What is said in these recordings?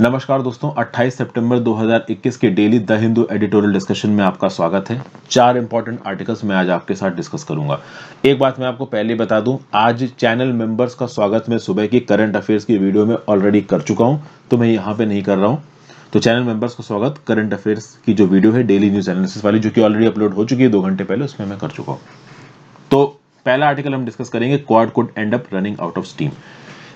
नमस्कार दोस्तों 28 सितंबर 2021 के daily the Hindu editorial discussion में आपका स्वागत है चार इंपॉर्टेंट आर्टिकल्स मैं आज आपके साथ डिस्कस करूंगा एक बात मैं आपको पहले बता दूं आज चैनल मेंबर्स का स्वागत मैं सुबह की करंट अफेयर्स की वीडियो में ऑलरेडी कर चुका हूं तो मैं यहाँ पे नहीं कर रहा हूँ तो चैनल मेंबर्स का स्वागत करंट अफेयर्स की जो वीडियो है डेली न्यूज एनालिसिस वाली जो कि ऑलरेडी अपलोड हो चुकी है दो घंटे पहले उसमें मैं कर चुका हूँ तो पहला आर्टिकल हम डिस्कस करेंगे Quad could end up running out of steam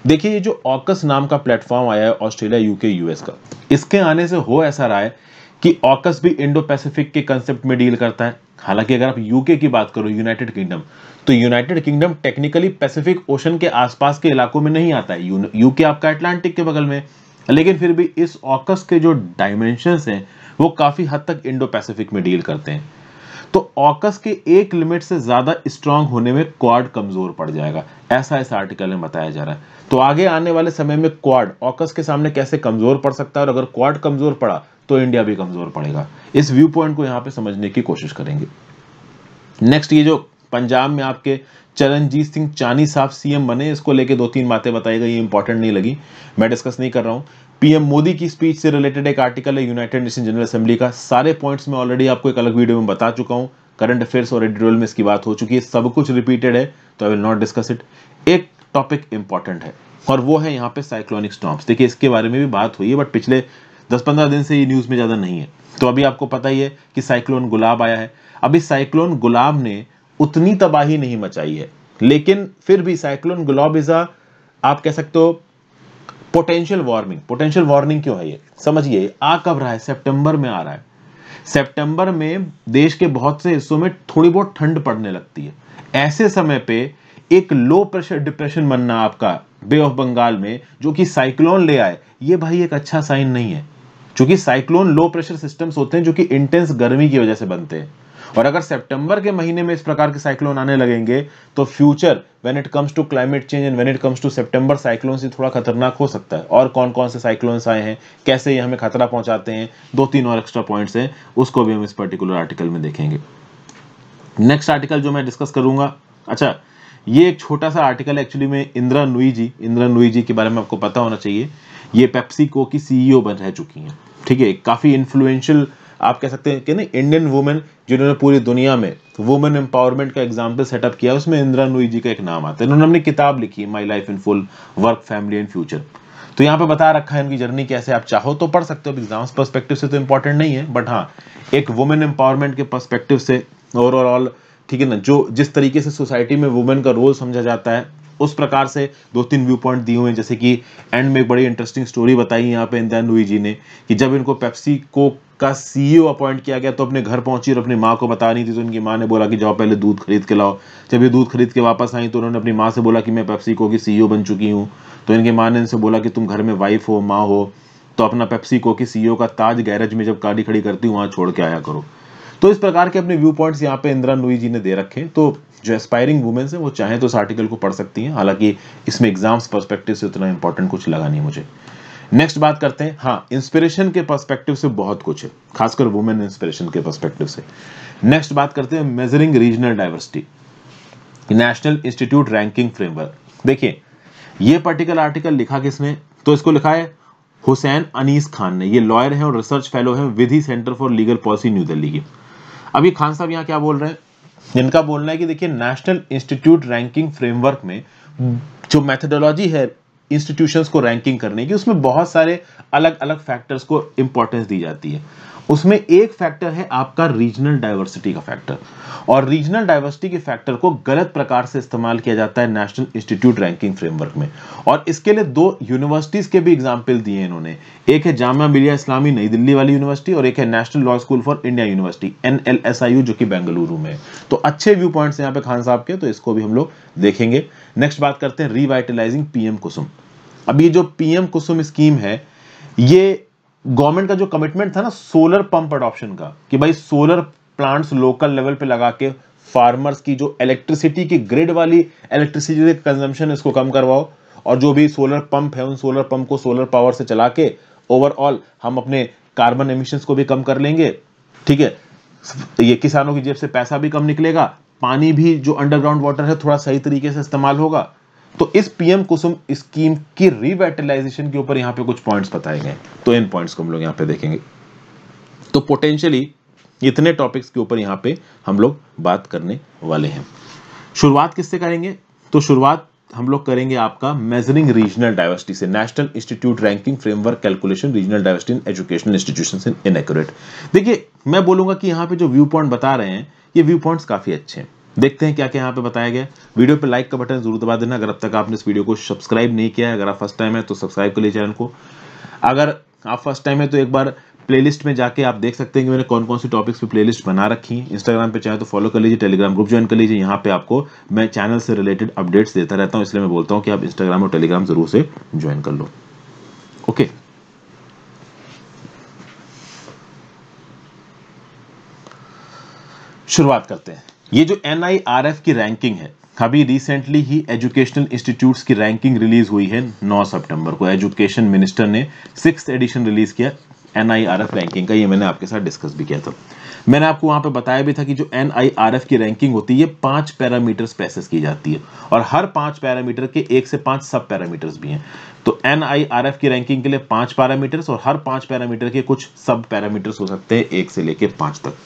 देखिए ये जो ऑकस नाम का प्लेटफॉर्म आया है ऑस्ट्रेलिया यूके यूएस का इसके आने से हो ऐसा रहा है कि ऑकस भी इंडो पैसिफिक के कंसेप्ट में डील करता है हालांकि अगर आप यूके की बात करो यूनाइटेड किंगडम तो United Kingdom technically Pacific Ocean के आसपास के इलाकों में नहीं आता है यूके आपका अटलांटिक के बगल में लेकिन फिर भी इस ऑकस के जो डायमेंशन हैं वो काफ़ी हद तक इंडो पैसिफिक में डील करते हैं तो ऑकस के एक लिमिट से ज़्यादा स्ट्रांग होने में क्वाड कमज़ोर पड़ जाएगा ऐसा इस आर्टिकल में बताया जा रहा है तो आगे आने वाले समय में क्वाड ऑकस के सामने कैसे कमज़ोर पड़ सकता है और अगर क्वाड कमज़ोर पड़ा तो इंडिया भी कमज़ोर पड़ेगा इस व्यू पॉइंट को यहां पर समझने की कोशिश करेंगे नेक्स्ट ये जो पंजाब में आपके चरणजीत सिंह चानी साहब सीएम बने इसको लेके दो तीन बातें बताई गई इंपॉर्टेंट नहीं लगी मैं डिस्कस नहीं कर रहा हूँ पीएम मोदी की स्पीच से रिलेटेड एक आर्टिकल है यूनाइटेड नेशन जनरल असेंबली का सारे पॉइंट्स में ऑलरेडी आपको एक अलग वीडियो में बता चुका हूँ करंट अफेयर्स और एडिटोरियल में इसकी बात हो चुकी है सब कुछ रिपीटेड है तो I will not discuss it एक टॉपिक इंपॉर्टेंट है और वो है यहाँ पे साइक्लोनिक स्टॉम्स देखिए इसके बारे में भी बात हुई है बट पिछले दस पंद्रह दिन से ये न्यूज़ में ज़्यादा नहीं है तो अभी आपको पता ही है कि साइक्लोन गुलाब आया है अभी साइक्लोन गुलाब ने उतनी तबाही नहीं मचाई है लेकिन फिर भी साइक्लोन गुलाब इज अ आप कह सकते हो पोटेंशियल वार्मिंग पोटेंशियल वार्निंग क्यों है ये समझिए आ कब रहा है सितंबर में आ रहा है सितंबर में देश के बहुत से हिस्सों में थोड़ी बहुत ठंड पड़ने लगती है ऐसे समय पे एक लो प्रेशर डिप्रेशन बनना आपका बे ऑफ बंगाल में जो कि साइक्लोन ले आए ये भाई एक अच्छा साइन नहीं है क्योंकि साइक्लोन लो प्रेशर सिस्टम्स होते हैं जो कि इंटेंस गर्मी की वजह से बनते हैं और अगर सितंबर के महीने में इस प्रकार के साइक्लोन आने लगेंगे तो future when it comes to climate change and when it comes to सितंबर साइक्लोन से थोड़ा खतरनाक हो सकता है और कौन कौन से साइक्लोन्स आए हैं कैसे ये हमें खतरा पहुंचाते हैं दो तीन और एक्स्ट्रा पॉइंट्स हैं उसको भी हम इस पर्टिकुलर आर्टिकल में देखेंगे नेक्स्ट आर्टिकल जो मैं डिस्कस करूंगा अच्छा ये एक छोटा सा आर्टिकल एक्चुअली में इंदिरा नुई जी इंदिरा नुई जी के बारे में आपको पता होना चाहिए ये पेप्सिको की सीईओ बन रह चुकी हैं ठीक है काफ़ी इन्फ्लुएंशियल आप कह सकते हैं कि ना इंडियन वुमेन जिन्होंने पूरी दुनिया में वुमेन एम्पावरमेंट का एग्जाम्पल सेटअप किया उसमें इंदिरा नुई जी का एक नाम आता है इन्होंने अपनी किताब लिखी my life in full work family and future तो यहाँ पे बता रखा है इनकी जर्नी कैसे आप चाहो तो पढ़ सकते हो एग्जाम्स परस्पेक्टिव से तो इंपॉर्टेंट नहीं है बट हाँ एक वुमेन एम्पावरमेंट के परस्पेक्टिव से ओवरऑल ठीक है ना जो जिस तरीके से सोसाइटी में वुमेन का रोल समझा जाता है उस प्रकार से दो तीन व्यू पॉइंट दिए हुए हैं जैसे कि एंड में एक बड़ी इंटरेस्टिंग स्टोरी बताई यहाँ पे इंदिरा नुई जी ने कि जब इनको पेप्सी को का सीईओ अपॉइंट e किया गया तो अपने घर पहुंची और अपनी माँ को बता रही थी तो इनकी माँ ने बोला कि जाओ पहले दूध खरीद के लाओ जब ये दूध खरीद के वापस आई तो उन्होंने अपनी माँ से बोला कि मैं पेप्सिको की सी e बन चुकी हूँ तो इनकी माँ ने इनसे बोला कि तुम घर में वाइफ हो माँ हो तो अपना को की सीईओ e का ताज गैरेज में जब गाड़ी खड़ी करती हूँ वहाँ छोड़ के आया करो तो इस प्रकार के अपने व्यू पॉइंट्स यहाँ पे इंदिरा नूई जी ने दे रखे तो जो एस्पायरिंग वुमेन्स हैं वो चाहें तो इस आर्टिकल को पढ़ सकती हैं हालांकि इसमें एग्जाम्स परस्पेक्टिव से उतना इंपॉर्टेंट कुछ लगा नहीं मुझे नेक्स्ट बात करते हैं हाँ इंस्पिरेशन के पर्सपेक्टिव से बहुत कुछ है खासकर वुमेन इंस्पिरेशन के पर्सपेक्टिव से नेक्स्ट बात करते हैं measuring regional diversity national institute ranking framework देखिए ये पर्टिकुलर आर्टिकल लिखा किसने तो इसको लिखा है हुसैन अनीस खान ने ये लॉयर हैं और रिसर्च फेलो हैं Vidhi Centre for Legal Policy New Delhi की अभी खान साहब यहाँ क्या बोल रहे हैं इनका बोलना है कि देखिए नेशनल इंस्टीट्यूट रैंकिंग फ्रेमवर्क में जो मैथडोलॉजी है इंस्टीट्यूशंस को रैंकिंग करने की उसमें बहुत सारे अलग अलग फैक्टर्स को इंपॉर्टेंस दी जाती है उसमें एक फैक्टर है आपका रीजनल डाइवर्सिटी का फैक्टर और रीजनल डाइवर्सिटी के फैक्टर को गलत प्रकार से इस्तेमाल किया जाता है नेशनल इंस्टीट्यूट रैंकिंग फ्रेमवर्क में और इसके लिए दो यूनिवर्सिटीज के भी एग्जाम्पल दिए इन्होंने एक है जामा मिलिया इस्लामी नई दिल्ली वाली यूनिवर्सिटी और एक है National Law School for India University एन जो कि बेंगलुरु में तो अच्छे व्यू पॉइंट्स यहाँ पे खान साहब के तो इसको भी हम लोग देखेंगे नेक्स्ट बात करते हैं रिवाइटलाइजिंग पीएम कुसुम अब ये जो पीएम कुसुम स्कीम है ये गवर्नमेंट का जो कमिटमेंट था ना सोलर पंप अडॉप्शन का कि भाई सोलर प्लांट्स लोकल लेवल पे लगा के फार्मर्स की जो इलेक्ट्रिसिटी की ग्रिड वाली इलेक्ट्रिसिटी कंजम्पशन इसको कम करवाओ और जो भी सोलर पंप है उन सोलर पंप को सोलर पावर से चला के ओवरऑल हम अपने कार्बन एमिशंस को भी कम कर लेंगे ठीक है ये किसानों की जेब से पैसा भी कम निकलेगा पानी भी जो अंडरग्राउंड वाटर है थोड़ा सही तरीके से इस्तेमाल होगा तो इस पीएम कुसुम स्कीम की रिवेटलाइजेशन के ऊपर यहां पे कुछ पॉइंट्स बताए गए तो इन पॉइंट्स को हम लोग यहां पे देखेंगे तो पोटेंशियली इतने टॉपिक्स के ऊपर यहां पे हम लोग बात करने वाले हैं शुरुआत किससे करेंगे तो शुरुआत हम लोग करेंगे आपका मेजरिंग रीजनल डायवर्सिटी से national institute ranking framework calculation regional diversity in educational institution in accurate देखिए मैं बोलूंगा कि यहां पे जो व्यू पॉइंट बता रहे हैं ये व्यू पॉइंट्स काफ़ी अच्छे हैं देखते हैं क्या क्या यहाँ पे बताया गया वीडियो पे लाइक का बटन जरूर दबा देना अगर अब तक आपने इस वीडियो को सब्सक्राइब नहीं किया है अगर आप फर्स्ट टाइम है तो सब्सक्राइब कर लीजिए चैनल को अगर आप फर्स्ट टाइम है तो एक बार प्लेलिस्ट में जाके आप देख सकते हैं कि मैंने कौन कौन सी टॉपिक्स पे प्लेलिस्ट बना रखी है इंस्टाग्राम पे चाहे तो फॉलो कर लीजिए टेलीग्राम ग्रुप ज्वाइन कर लीजिए यहाँ पे आपको मैं चैनल से रिलेटेड अपडेट्स देता रहता हूँ इसलिए मैं बोलता हूँ कि आप इंस्टाग्राम और टेलीग्राम जरूर से ज्वाइन कर लो ओके शुरुआत करते हैं ये जो एन की रैंकिंग है अभी रिसेंटली ही एजुकेशनल इंस्टीट्यूट्स की रैंकिंग रिलीज हुई है 9 सितंबर को एजुकेशन मिनिस्टर ने सिक्स एडिशन रिलीज किया एन रैंकिंग का ये मैंने आपके साथ डिस्कस भी किया था मैंने आपको वहां पे बताया भी था कि जो एन की रैंकिंग होती है पांच पैरामीटर प्रेसेस की जाती है और हर पांच पैरामीटर के एक से पांच सब पैरामीटर्स भी हैं तो एन की रैंकिंग के लिए पांच पैरामीटर्स और हर पांच पैरामीटर के कुछ सब पैरामीटर्स हो सकते हैं एक से लेकर पांच तक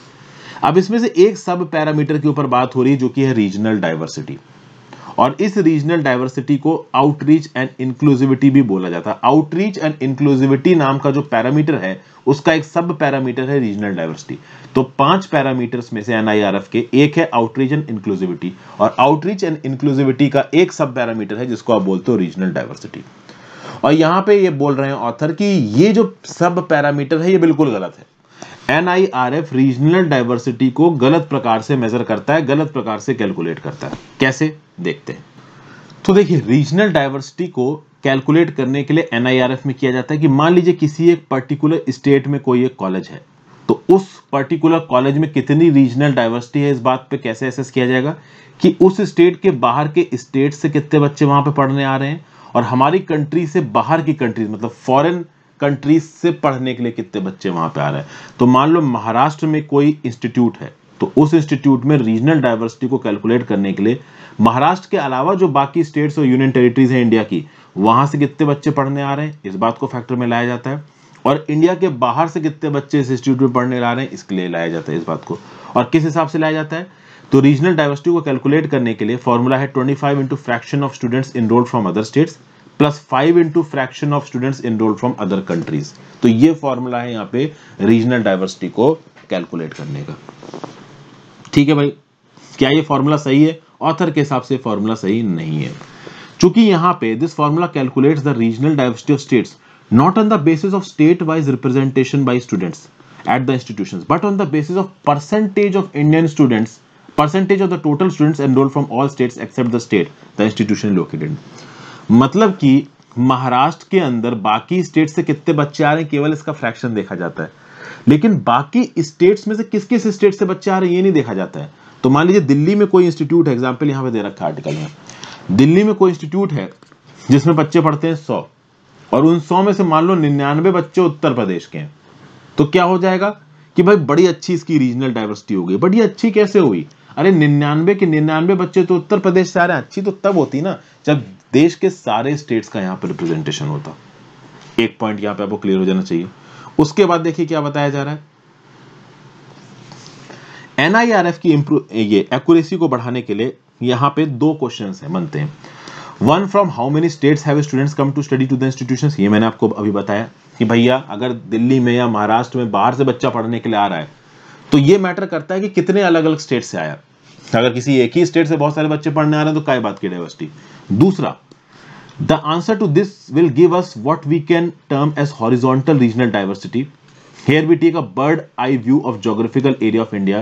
अब इसमें से एक सब पैरामीटर के ऊपर बात हो रही है जो कि है रीजनल डाइवर्सिटी और इस रीजनल डाइवर्सिटी को आउटरीच एंड इंक्लूसिविटी भी बोला जाता है आउटरीच एंड इंक्लूसिविटी नाम का जो पैरामीटर है उसका एक सब पैरामीटर है रीजनल डाइवर्सिटी तो पांच पैरामीटर्स में से एनआईआरएफ के एक है आउटरीच एंड इंक्लूसिविटी और आउटरीच एंड इंक्लूसिविटी का एक सब पैरामीटर है जिसको आप बोलते हो रीजनल डाइवर्सिटी और यहां पे ये बोल रहे हैं ऑथर की ये जो सब पैरामीटर है ये बिल्कुल गलत है एनआईआरएफ रीजनल डाइवर्सिटी को गलत प्रकार से मेजर करता है गलत प्रकार से कैलकुलेट करता है कैसे देखते हैं तो देखिए रीजनल डाइवर्सिटी को कैलकुलेट करने के लिए एनआईआरएफ में किया जाता है कि मान लीजिए किसी एक पर्टिकुलर स्टेट में कोई एक कॉलेज है तो उस पर्टिकुलर कॉलेज में कितनी रीजनल डाइवर्सिटी है इस बात पे कैसे एसेस किया जाएगा कि उस स्टेट के बाहर के स्टेट से कितने बच्चे वहां पे पढ़ने आ रहे हैं और हमारी कंट्री से बाहर की कंट्रीज मतलब फॉरेन कंट्रीज से पढ़ने के लिए कितने बच्चे वहां पे आ रहे हैं तो मान लो महाराष्ट्र में कोई इंस्टीट्यूट है तो उस इंस्टीट्यूट में रीजनल डाइवर्सिटी को कैलकुलेट करने के लिए महाराष्ट्र के अलावा जो बाकी स्टेट्स और यूनियन टेरिटरीज हैं इंडिया की वहां से कितने बच्चे पढ़ने आ रहे हैं इस बात को फैक्टर में लाया जाता है और इंडिया के बाहर से कितने बच्चे इस इंस्टीट्यूट में पढ़ने ला रहे हैं इसके लिए लाया जाता है इस बात को और किस हिसाब से लाया जाता है तो रीजनल डाइवर्सिटी को कैलकुलेट करने के लिए फॉर्मूला है twenty five into fraction of students enrolled from other states plus five into fraction of student enrolled from other countries तो ये फॉर्मूला है यहां पे रीजनल डाइवर्सिटी को कैलकुलेट करने का ठीक है भाई क्या ये फॉर्मूला सही है ऑथर के हिसाब से फॉर्मूला सही नहीं है चूंकि यहां पे this formula calculate the regional diversity of states not on the basis of state wise representation by students at the institution but on the basis of percentage of Indian students percentage of the total students enrol from all state except the state the institution located मतलब कि महाराष्ट्र के अंदर बाकी state से कितने बच्चे आ रहे हैं केवल इसका फ्रैक्शन देखा जाता है लेकिन बाकी स्टेट्स में से किस किस स्टेट से बच्चे आ रहे हैं ये नहीं देखा जाता है तो मान लीजिए दिल्ली में कोई इंस्टीट्यूट है एग्जाम्पल यहाँ पे दे रखा आर्टिकल में दिल्ली में कोई इंस्टीट्यूट है जिसमें बच्चे पढ़ते हैं सौ और उन सौ में से मान लो निन्यानवे बच्चे उत्तर प्रदेश के हैं तो क्या हो जाएगा कि भाई बड़ी अच्छी इसकी रीजनल डाइवर्सिटी हो गई बड़ी अच्छी कैसे हुई अरे निन्यानवे के निन्यानवे बच्चे तो उत्तर प्रदेश से आ रहे हैं अच्छी तो तब होती ना जब देश के सारे स्टेट्स का यहाँ पर रिप्रेजेंटेशन होता एक पॉइंट यहाँ पे आपको क्लियर हो जाना चाहिए उसके बाद देखिए क्या बताया जा रहा है एनआईआरएफ की ये एक्यूरेसी को बढ़ाने के लिए यहाँ पे दो क्वेश्चंस हैं बनते हैं one from how many states have students come to study to the institutions ये मैंने आपको अभी बताया कि भैया अगर दिल्ली में या महाराष्ट्र में बाहर से बच्चा पढ़ने के लिए आ रहा है तो ये मैटर करता है कि कितने अलग अलग स्टेट से आया अगर किसी एक ही स्टेट से बहुत सारे बच्चे पढ़ने आ रहे हैं तो क्या बात की डाइवर्सिटी दूसरा the answer to this will give us what we can term as horizontal regional diversity here we take a bird eye view of geographical area of india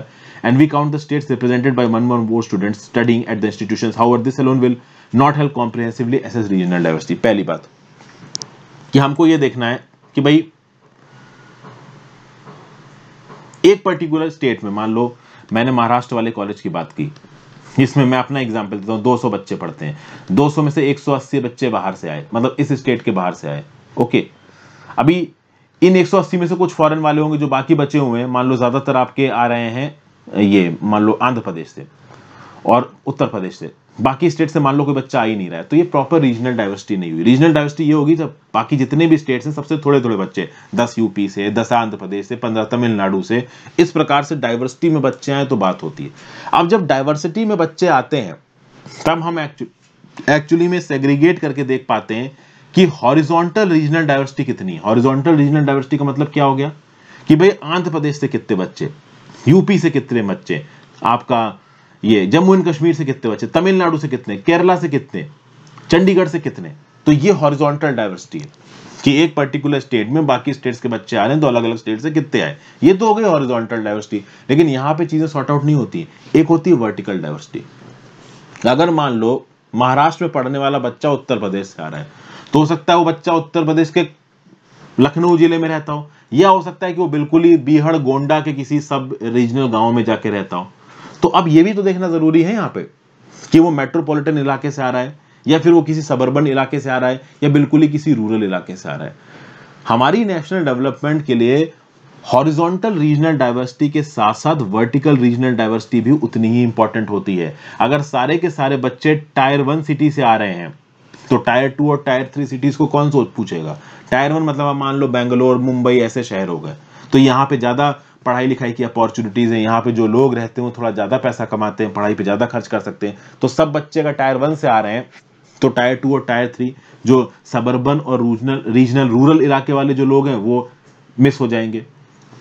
and we count the states represented by one or more students studying at the institutions however this alone will not help comprehensively assess regional diversity पहली बात कि हमको ये देखना है कि भाई एक पर्टिकुलर स्टेट में मान लो मैंने महाराष्ट्र वाले कॉलेज की बात की इसमें मैं अपना एग्जाम्पल देता हूँ दो बच्चे पढ़ते हैं दो में से एक बच्चे बाहर से आए मतलब इस स्टेट के बाहर से आए ओके अभी इन 180 में से कुछ फॉरेन वाले होंगे जो बाकी बचे हुए हैं मान लो ज़्यादातर आपके आ रहे हैं ये मान लो आंध्र प्रदेश से और उत्तर प्रदेश से बाकी स्टेट से मान लो कोई बच्चा आ ही नहीं रहा है तो ये प्रॉपर रीजनल डाइवर्सिटी नहीं हुई रीजनल डाइवर्सिटी ये होगी जब बाकी जितने भी स्टेट्स हैं सबसे थोड़े थोड़े बच्चे दस यूपी से दस आंध्र प्रदेश से पंद्रह तमिलनाडु से इस प्रकार से डाइवर्सिटी में बच्चे आए तो बात होती है अब जब डाइवर्सिटी में बच्चे आते हैं तब हम एक्चुअली में सेग्रीगेट करके देख पाते हैं कि हॉरिजोंटल रीजनल डाइवर्सिटी कितनी है हॉरिजोंटल रीजनल डाइवर्सिटी का मतलब क्या हो गया कि भाई आंध्र प्रदेश से कितने बच्चे यूपी से कितने बच्चे आपका ये जम्मू एंड कश्मीर से कितने बच्चे तमिलनाडु से कितने केरला से कितने चंडीगढ़ से कितने तो ये हॉरिजॉन्टल डाइवर्सिटी है कि एक पर्टिकुलर स्टेट में बाकी स्टेट्स के बच्चे आ रहे हैं तो अलग अलग स्टेट से कितने आए ये तो हो गई हॉरिजॉन्टल डाइवर्सिटी लेकिन यहाँ पे चीजें सॉर्ट आउट नहीं होती एक होती है वर्टिकल डाइवर्सिटी अगर मान लो महाराष्ट्र में पढ़ने वाला बच्चा उत्तर प्रदेश से आ रहा है तो हो सकता है वो बच्चा उत्तर प्रदेश के लखनऊ जिले में रहता हो या हो सकता है कि वो बिल्कुल ही बीहड़ गोंडा के किसी सब रीजनल गांव में जाके रहता हूं तो अब ये भी तो देखना ज़रूरी है यहां पे कि वो मेट्रोपॉलिटन इलाके से आ रहा है या फिर वो किसी सबर्बन इलाके से आ रहा है या बिल्कुल ही किसी रूरल इलाके से आ रहा है हमारी नेशनल डेवलपमेंट के लिए हॉरिजॉन्टल रीजनल डाइवर्सिटी के साथ साथ वर्टिकल रीजनल डाइवर्सिटी भी उतनी ही इंपॉर्टेंट होती है अगर सारे के सारे बच्चे टायर वन सिटी से आ रहे हैं तो टायर टू और टायर थ्री सिटीज को कौन सोच पूछेगा टायर वन मतलब आप मान लो बेंगलोर मुंबई ऐसे शहर हो गए तो यहाँ पे ज़्यादा पढ़ाई लिखाई की अपॉर्चुनिटीज़ हैं यहाँ पे जो लोग रहते हैं वो थोड़ा ज़्यादा पैसा कमाते हैं पढ़ाई पे ज़्यादा खर्च कर सकते हैं तो सब बच्चे अगर टायर वन से आ रहे हैं तो टायर टू और टायर थ्री जो सबर्बन और रूजनल रीजनल रूरल इलाके वाले जो लोग हैं वो मिस हो जाएंगे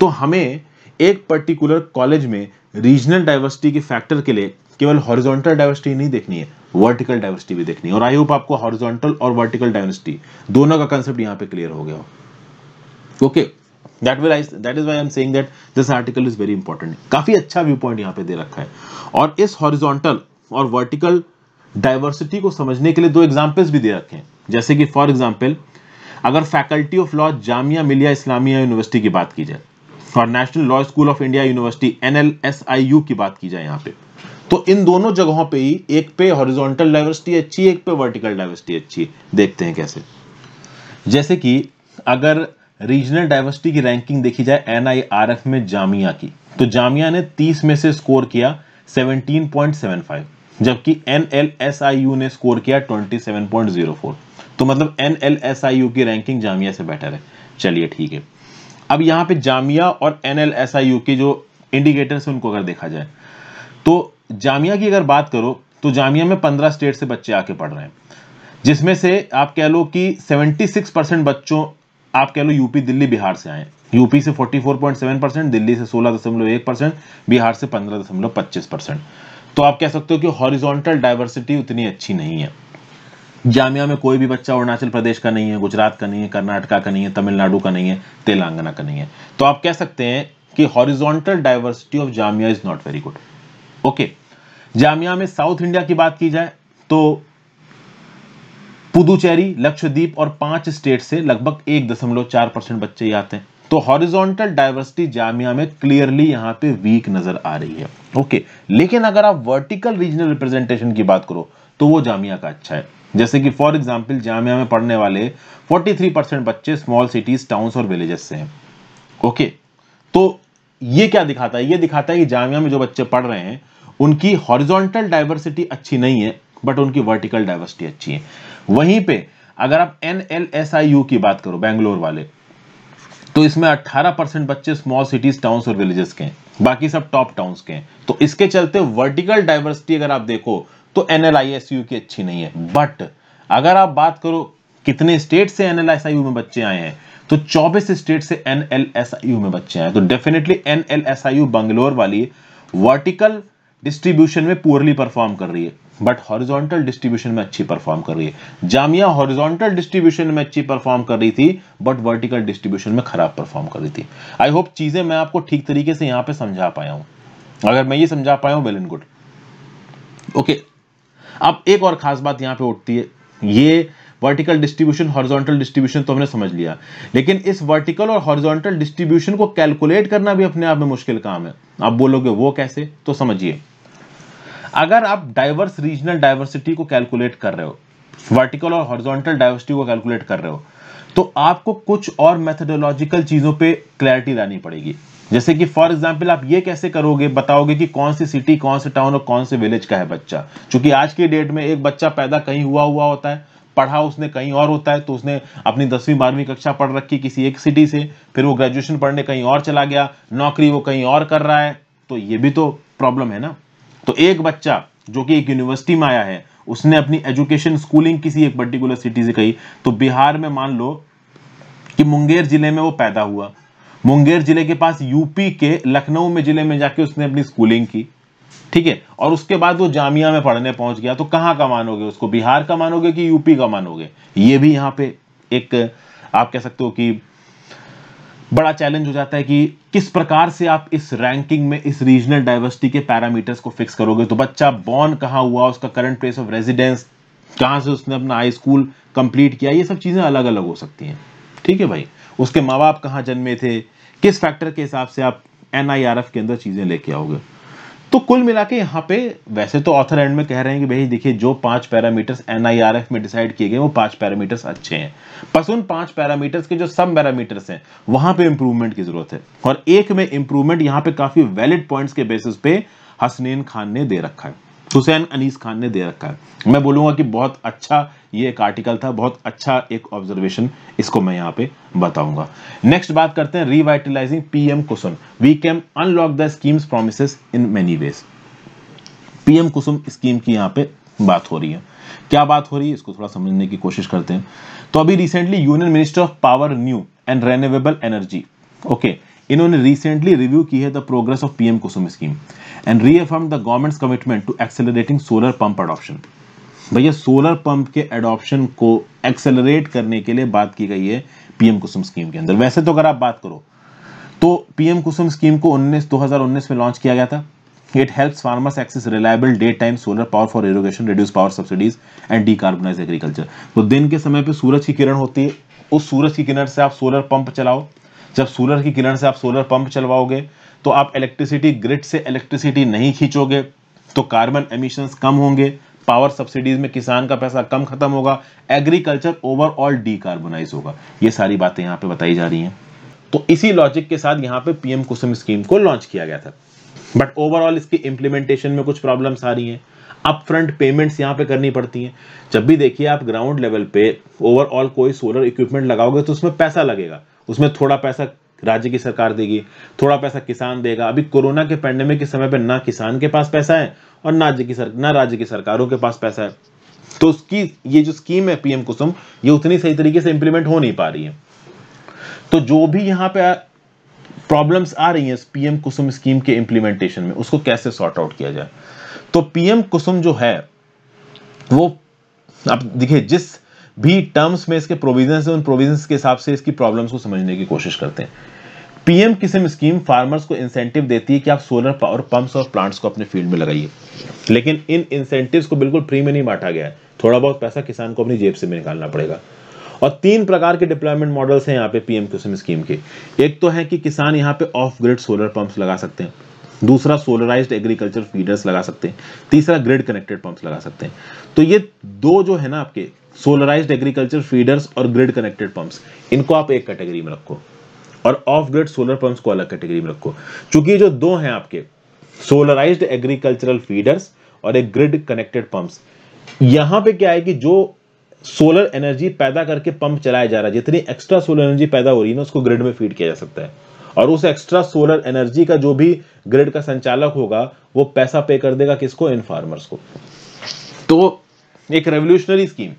तो हमें एक पर्टिकुलर कॉलेज में रीजनल डाइवर्सिटी के फैक्टर के लिए केवल हॉरिजॉन्टल डाइवर्सिटी नहीं देखनी है वर्टिकल डाइवर्सिटी भी देखनी है और आई होप आपको हॉरिजॉन्टल और वर्टिकल डाइवर्सिटी दोनों का कंसेप्ट यहाँ पे क्लियर हो गया हो okay okay. That will that is why am saying that this article is very important काफी अच्छा व्यू पॉइंट यहाँ पे दे रखा है और इस हॉरिजॉन्टल और वर्टिकल डाइवर्सिटी को समझने के लिए दो एग्जाम्पल्स भी दे रखे हैं जैसे कि फॉर एग्जाम्पल अगर faculty of law Jamia Millia Islamia university की बात की जाए और National Law School of India University यू की बात की जाए यहाँ पे तो इन दोनों जगहों पे ही एक पे हॉरिजॉन्टल डाइवर्सिटी अच्छी है एक पे वर्टिकल डाइवर्सिटी अच्छी है देखते हैं कैसे जैसे कि अगर रीजनल डाइवर्सिटी की रैंकिंग देखी जाए एनआईआरएफ में जामिया की तो जामिया ने 30 में से स्कोर किया 17.75 जबकि एनएलएसआईयू ने स्कोर किया 27.04 तो मतलब एनएलएसआईयू की रैंकिंग जामिया से बेटर है चलिए ठीक है अब यहां पे जामिया और एनएलएसआईयू के जो इंडिकेटर्स है उनको अगर देखा जाए तो जामिया की अगर बात करो तो जामिया में 15 स्टेट से बच्चे आके पढ़ रहे हैं जिसमें से आप कह लो कि 76 परसेंट बच्चों आप कह लो यूपी दिल्ली बिहार से आए यूपी से 44.7 परसेंट दिल्ली से 16.1 परसेंट बिहार से 15.25 परसेंट तो आप कह सकते हो कि हॉरिजॉन्टल डाइवर्सिटी उतनी अच्छी नहीं है जामिया में कोई भी बच्चा अरुणाचल प्रदेश का नहीं है गुजरात का नहीं है कर्नाटका का नहीं है तमिलनाडु का नहीं है तेलंगाना का नहीं है तो आप कह सकते हैं कि horizontal diversity of Jamia is not very good okay Jamia में साउथ इंडिया की बात की जाए तो पुदुचेरी लक्षद्वीप और पांच स्टेट से लगभग एक दशमलव चार परसेंट बच्चे ही आते हैं तो हॉरिजॉन्टल डाइवर्सिटी जामिया में क्लियरली यहां पे वीक नजर आ रही है ओके लेकिन अगर आप वर्टिकल रीजनल रिप्रेजेंटेशन की बात करो तो वो जामिया का अच्छा है जैसे कि फॉर एग्जाम्पल जामिया में पढ़ने वाले फोर्टी परसेंट बच्चे स्मॉल सिटीज टाउन्स और विलेजेस से हैं ओके तो ये क्या दिखाता है ये दिखाता है कि जामिया में जो बच्चे पढ़ रहे हैं उनकी हॉरिजॉन्टल डाइवर्सिटी अच्छी नहीं है बट उनकी वर्टिकल डाइवर्सिटी अच्छी है वहीं पे अगर आप N L S I U की बात करो बैंगलोर वाले तो इसमें 18 परसेंट बच्चे स्मॉल सिटीज टाउन्स और विलेजेस के हैं बाकी सब टॉप टाउन्स के हैं तो इसके चलते वर्टिकल डाइवर्सिटी अगर आप देखो तो N L I S U की अच्छी नहीं है बट अगर आप बात करो कितने स्टेट से N L S I U में बच्चे आए हैं तो 24 स्टेट से N L S I U में बच्चे आए तो definitely N L S I U Bangalore वाली वर्टिकल डिस्ट्रीब्यूशन में पुअरली परफॉर्म कर रही है बट हॉरिजॉन्टल डिस्ट्रीब्यूशन में अच्छी परफॉर्म कर रही है जामिया हॉरिजॉन्टल डिस्ट्रीब्यूशन में अच्छी परफॉर्म कर रही थी बट वर्टिकल डिस्ट्रीब्यूशन में खराब परफॉर्म कर रही थी आई होप चीजें मैं आपको ठीक तरीके से यहां पे समझा पाया हूं अगर मैं ये समझा पाया हूं वेल एंड गुड ओके अब एक और खास बात यहां पे उठती है ये वर्टिकल डिस्ट्रीब्यूशन हॉरिजॉन्टल डिस्ट्रीब्यूशन तो हमने समझ लिया लेकिन इस वर्टिकल और हॉरिजॉन्टल डिस्ट्रीब्यूशन को कैलकुलेट करना भी अपने आप में मुश्किल काम है आप बोलोगे वो कैसे तो समझिए अगर आप डाइवर्स रीजनल डाइवर्सिटी को कैलकुलेट कर रहे हो वर्टिकल और हॉरिजॉन्टल डाइवर्सिटी को कैलकुलेट कर रहे हो तो आपको कुछ और मेथडोलॉजिकल चीजों पे क्लैरिटी लानी पड़ेगी जैसे कि फॉर एग्जाम्पल आप ये कैसे करोगे बताओगे कि कौन सी सिटी कौन से टाउन और कौन से विलेज का है बच्चा क्योंकि आज के डेट में एक बच्चा पैदा कहीं हुआ हुआ होता है पढ़ा उसने कहीं और होता है तो उसने अपनी दसवीं बारहवीं कक्षा पढ़ रखी किसी एक सिटी से फिर वो ग्रेजुएशन पढ़ने कहीं और चला गया नौकरी वो कहीं और कर रहा है तो ये भी तो प्रॉब्लम है ना तो एक बच्चा जो कि एक यूनिवर्सिटी में आया है उसने अपनी एजुकेशन स्कूलिंग किसी एक पर्टिकुलर सिटी से कही तो बिहार में मान लो कि मुंगेर जिले में वो पैदा हुआ मुंगेर जिले के पास यूपी के लखनऊ में जिले में जाके उसने अपनी स्कूलिंग की ठीक है और उसके बाद वो जामिया में पढ़ने पहुंच गया तो कहां का मानोगे उसको बिहार का मानोगे कि यूपी का मानोगे ये भी यहाँ पे एक आप कह सकते हो कि बड़ा चैलेंज हो जाता है कि किस प्रकार से आप इस रैंकिंग में इस रीजनल डाइवर्सिटी के पैरामीटर्स को फिक्स करोगे तो बच्चा बॉर्न कहां हुआ उसका करंट प्लेस ऑफ रेजिडेंस कहां से उसने अपना हाई स्कूल कंप्लीट किया ये सब चीज़ें अलग अलग हो सकती हैं ठीक है भाई उसके माँ बाप कहाँ जन्मे थे किस फैक्टर के हिसाब से आप एनआईआरएफ के अंदर चीज़ें लेके आओगे तो कुल मिला के यहाँ पे वैसे तो ऑथर एंड में कह रहे हैं कि भाई देखिए जो पांच पैरामीटर्स एन में डिसाइड किए गए वो पांच पैरामीटर्स अच्छे हैं बस उन पांच पैरामीटर्स के जो सब पैरामीटर्स हैं वहां पे इंप्रूवमेंट की जरूरत है और एक में इंप्रूवमेंट यहाँ पे काफी वैलिड पॉइंट्स के बेसिस पे हसनैन खान ने दे रखा है हुसैन अनीस खान ने दे रखा है मैं बोलूंगा कि बहुत अच्छा ये एक आर्टिकल था बहुत अच्छा एक ऑब्जर्वेशन इसको मैं यहाँ पे बताऊंगा नेक्स्ट बात करते हैं revitalising PM Kusum we can unlock the schemes promises in many ways PM Kusum scheme की यहाँ पे बात हो रही है क्या बात हो रही है इसको थोड़ा समझने की कोशिश करते हैं तो अभी recently union minister of power new and renewable energy okay इन्होंने रिसेंटली रिव्यू की है the progress of PM Kusum scheme and reaffirm the government's commitment to accelerating solar pump adoption. भैया सोलर पंप के एडॉप्शन को एक्सेलरेट करने के लिए बात की गई है पीएम कुसुम स्कीम के अंदर वैसे तो अगर आप बात करो तो पीएम कुसुम स्कीम को 19 2019 में लॉन्च किया गया था it helps farmers access reliable daytime solar power for irrigation reduce power subsidies and decarbonise agriculture तो दिन के समय पे सूरज की किरण होती है उस सूरज की किरण से आप सोलर पंप चलाओ जब सूरज की किरण से आप सोलर पंप चलवाओगे तो आप इलेक्ट्रिसिटी ग्रिड से इलेक्ट्रिसिटी नहीं खींचोगे तो कार्बन एमिशंस कम होंगे पावर सब्सिडीज में किसान का पैसा कम खत्म होगा एग्रीकल्चर ओवरऑल डीकार्बोनाइज होगा ये सारी बातें यहाँ पे बताई जा रही हैं तो इसी लॉजिक के साथ यहाँ पे पीएम कुसुम स्कीम को लॉन्च किया गया था बट ओवरऑल इसकी इंप्लीमेंटेशन में कुछ प्रॉब्लम्स आ रही हैं अप फ्रंट पेमेंट्स यहाँ पे करनी पड़ती हैं जब भी देखिए आप ग्राउंड लेवल पे ओवरऑल कोई सोलर इक्विपमेंट लगाओगे तो उसमें पैसा लगेगा उसमें थोड़ा पैसा राज्य की सरकार देगी थोड़ा पैसा किसान देगा अभी कोरोना के पैंडेमिक के समय पर ना किसान के पास पैसा है और ना राज्य की ना राज्य की सरकारों के पास पैसा है तो उसकी ये जो स्कीम है पीएम कुसुम ये उतनी सही तरीके से इंप्लीमेंट हो नहीं पा रही है तो जो भी यहाँ पे प्रॉब्लम्स आ रही हैं पीएम कुसुम स्कीम के इंप्लीमेंटेशन में उसको कैसे सॉर्ट आउट किया जाए तो पीएम कुसुम जो है वो आप देखिए जिस भी टर्म्स में इसके प्रोविजन है उन प्रोविजन के हिसाब से इसकी प्रॉब्लम्स को समझने की कोशिश करते हैं पीएम किसम स्कीम फार्मर्स को इंसेंटिव देती है कि आप सोलर पावर पंप्स और प्लांट्स को अपने फील्ड में लगाइए लेकिन इन इंसेंटिव को बिल्कुल फ्री में नहीं बांटा गया है थोड़ा बहुत पैसा किसान को अपनी जेब से भी निकालना पड़ेगा और तीन प्रकार के डिप्लॉयमेंट मॉडल्स हैं यहाँ पे पीएम किसम स्कीम के एक तो है कि किसान यहाँ पे ऑफ ग्रिड सोलर पंप्स लगा सकते हैं दूसरा सोलराइज्ड एग्रीकल्चर फीडर्स लगा सकते हैं तीसरा ग्रिड कनेक्टेड पंप्स लगा सकते हैं तो ये दो जो है ना आपके सोलराइज्ड एग्रीकल्चर फीडर्स और ग्रिड कनेक्टेड पंप्स इनको आप एक कैटेगरी में रखो और ऑफ ग्रिड सोलर पंप्स को अलग कैटेगरी में रखो चूंकि जो दो हैं आपके सोलराइज्ड एग्रीकल्चरल फीडर्स और एक ग्रिड कनेक्टेड पंप्स यहां पे क्या है कि जो सोलर एनर्जी पैदा करके पंप चलाया जा रहा है जितनी एक्स्ट्रा सोलर एनर्जी पैदा हो रही है ना उसको ग्रिड में फीड किया जा सकता है और उस एक्स्ट्रा सोलर एनर्जी का जो भी ग्रिड का संचालक होगा वो पैसा पे कर देगा किसको इन फार्मर्स को तो एक रेवोल्यूशनरी स्कीम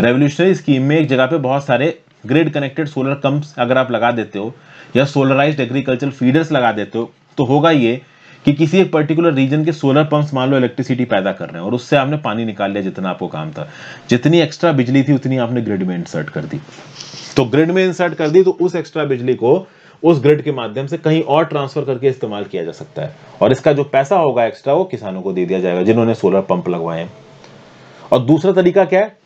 रेवोल्यूशनरी स्कीम में एक जगह पे बहुत सारे ग्रिड कनेक्टेड सोलर कम्प्स अगर आप लगा देते हो या सोलराइज एग्रीकल्चर फीडर्स लगा देते हो तो होगा ये कि किसी एक पर्टिकुलर रीजन के सोलर पंप्स मान लो इलेक्ट्रिसिटी पैदा कर रहे हैं और उससे आपने पानी निकाल लिया जितना आपको काम था जितनी एक्स्ट्रा बिजली थी उतनी आपने ग्रिड में इंसर्ट कर दी तो ग्रिड में इंसर्ट कर दी तो उस एक्स्ट्रा बिजली को उस ग्रिड के माध्यम से कहीं और ट्रांसफर करके इस्तेमाल किया जा सकता है और इसका जो पैसा होगा एक्स्ट्रा वो किसानों को दे दिया जाएगा जिन्होंने सोलर पंप लगवाए और दूसरा तरीका क्या है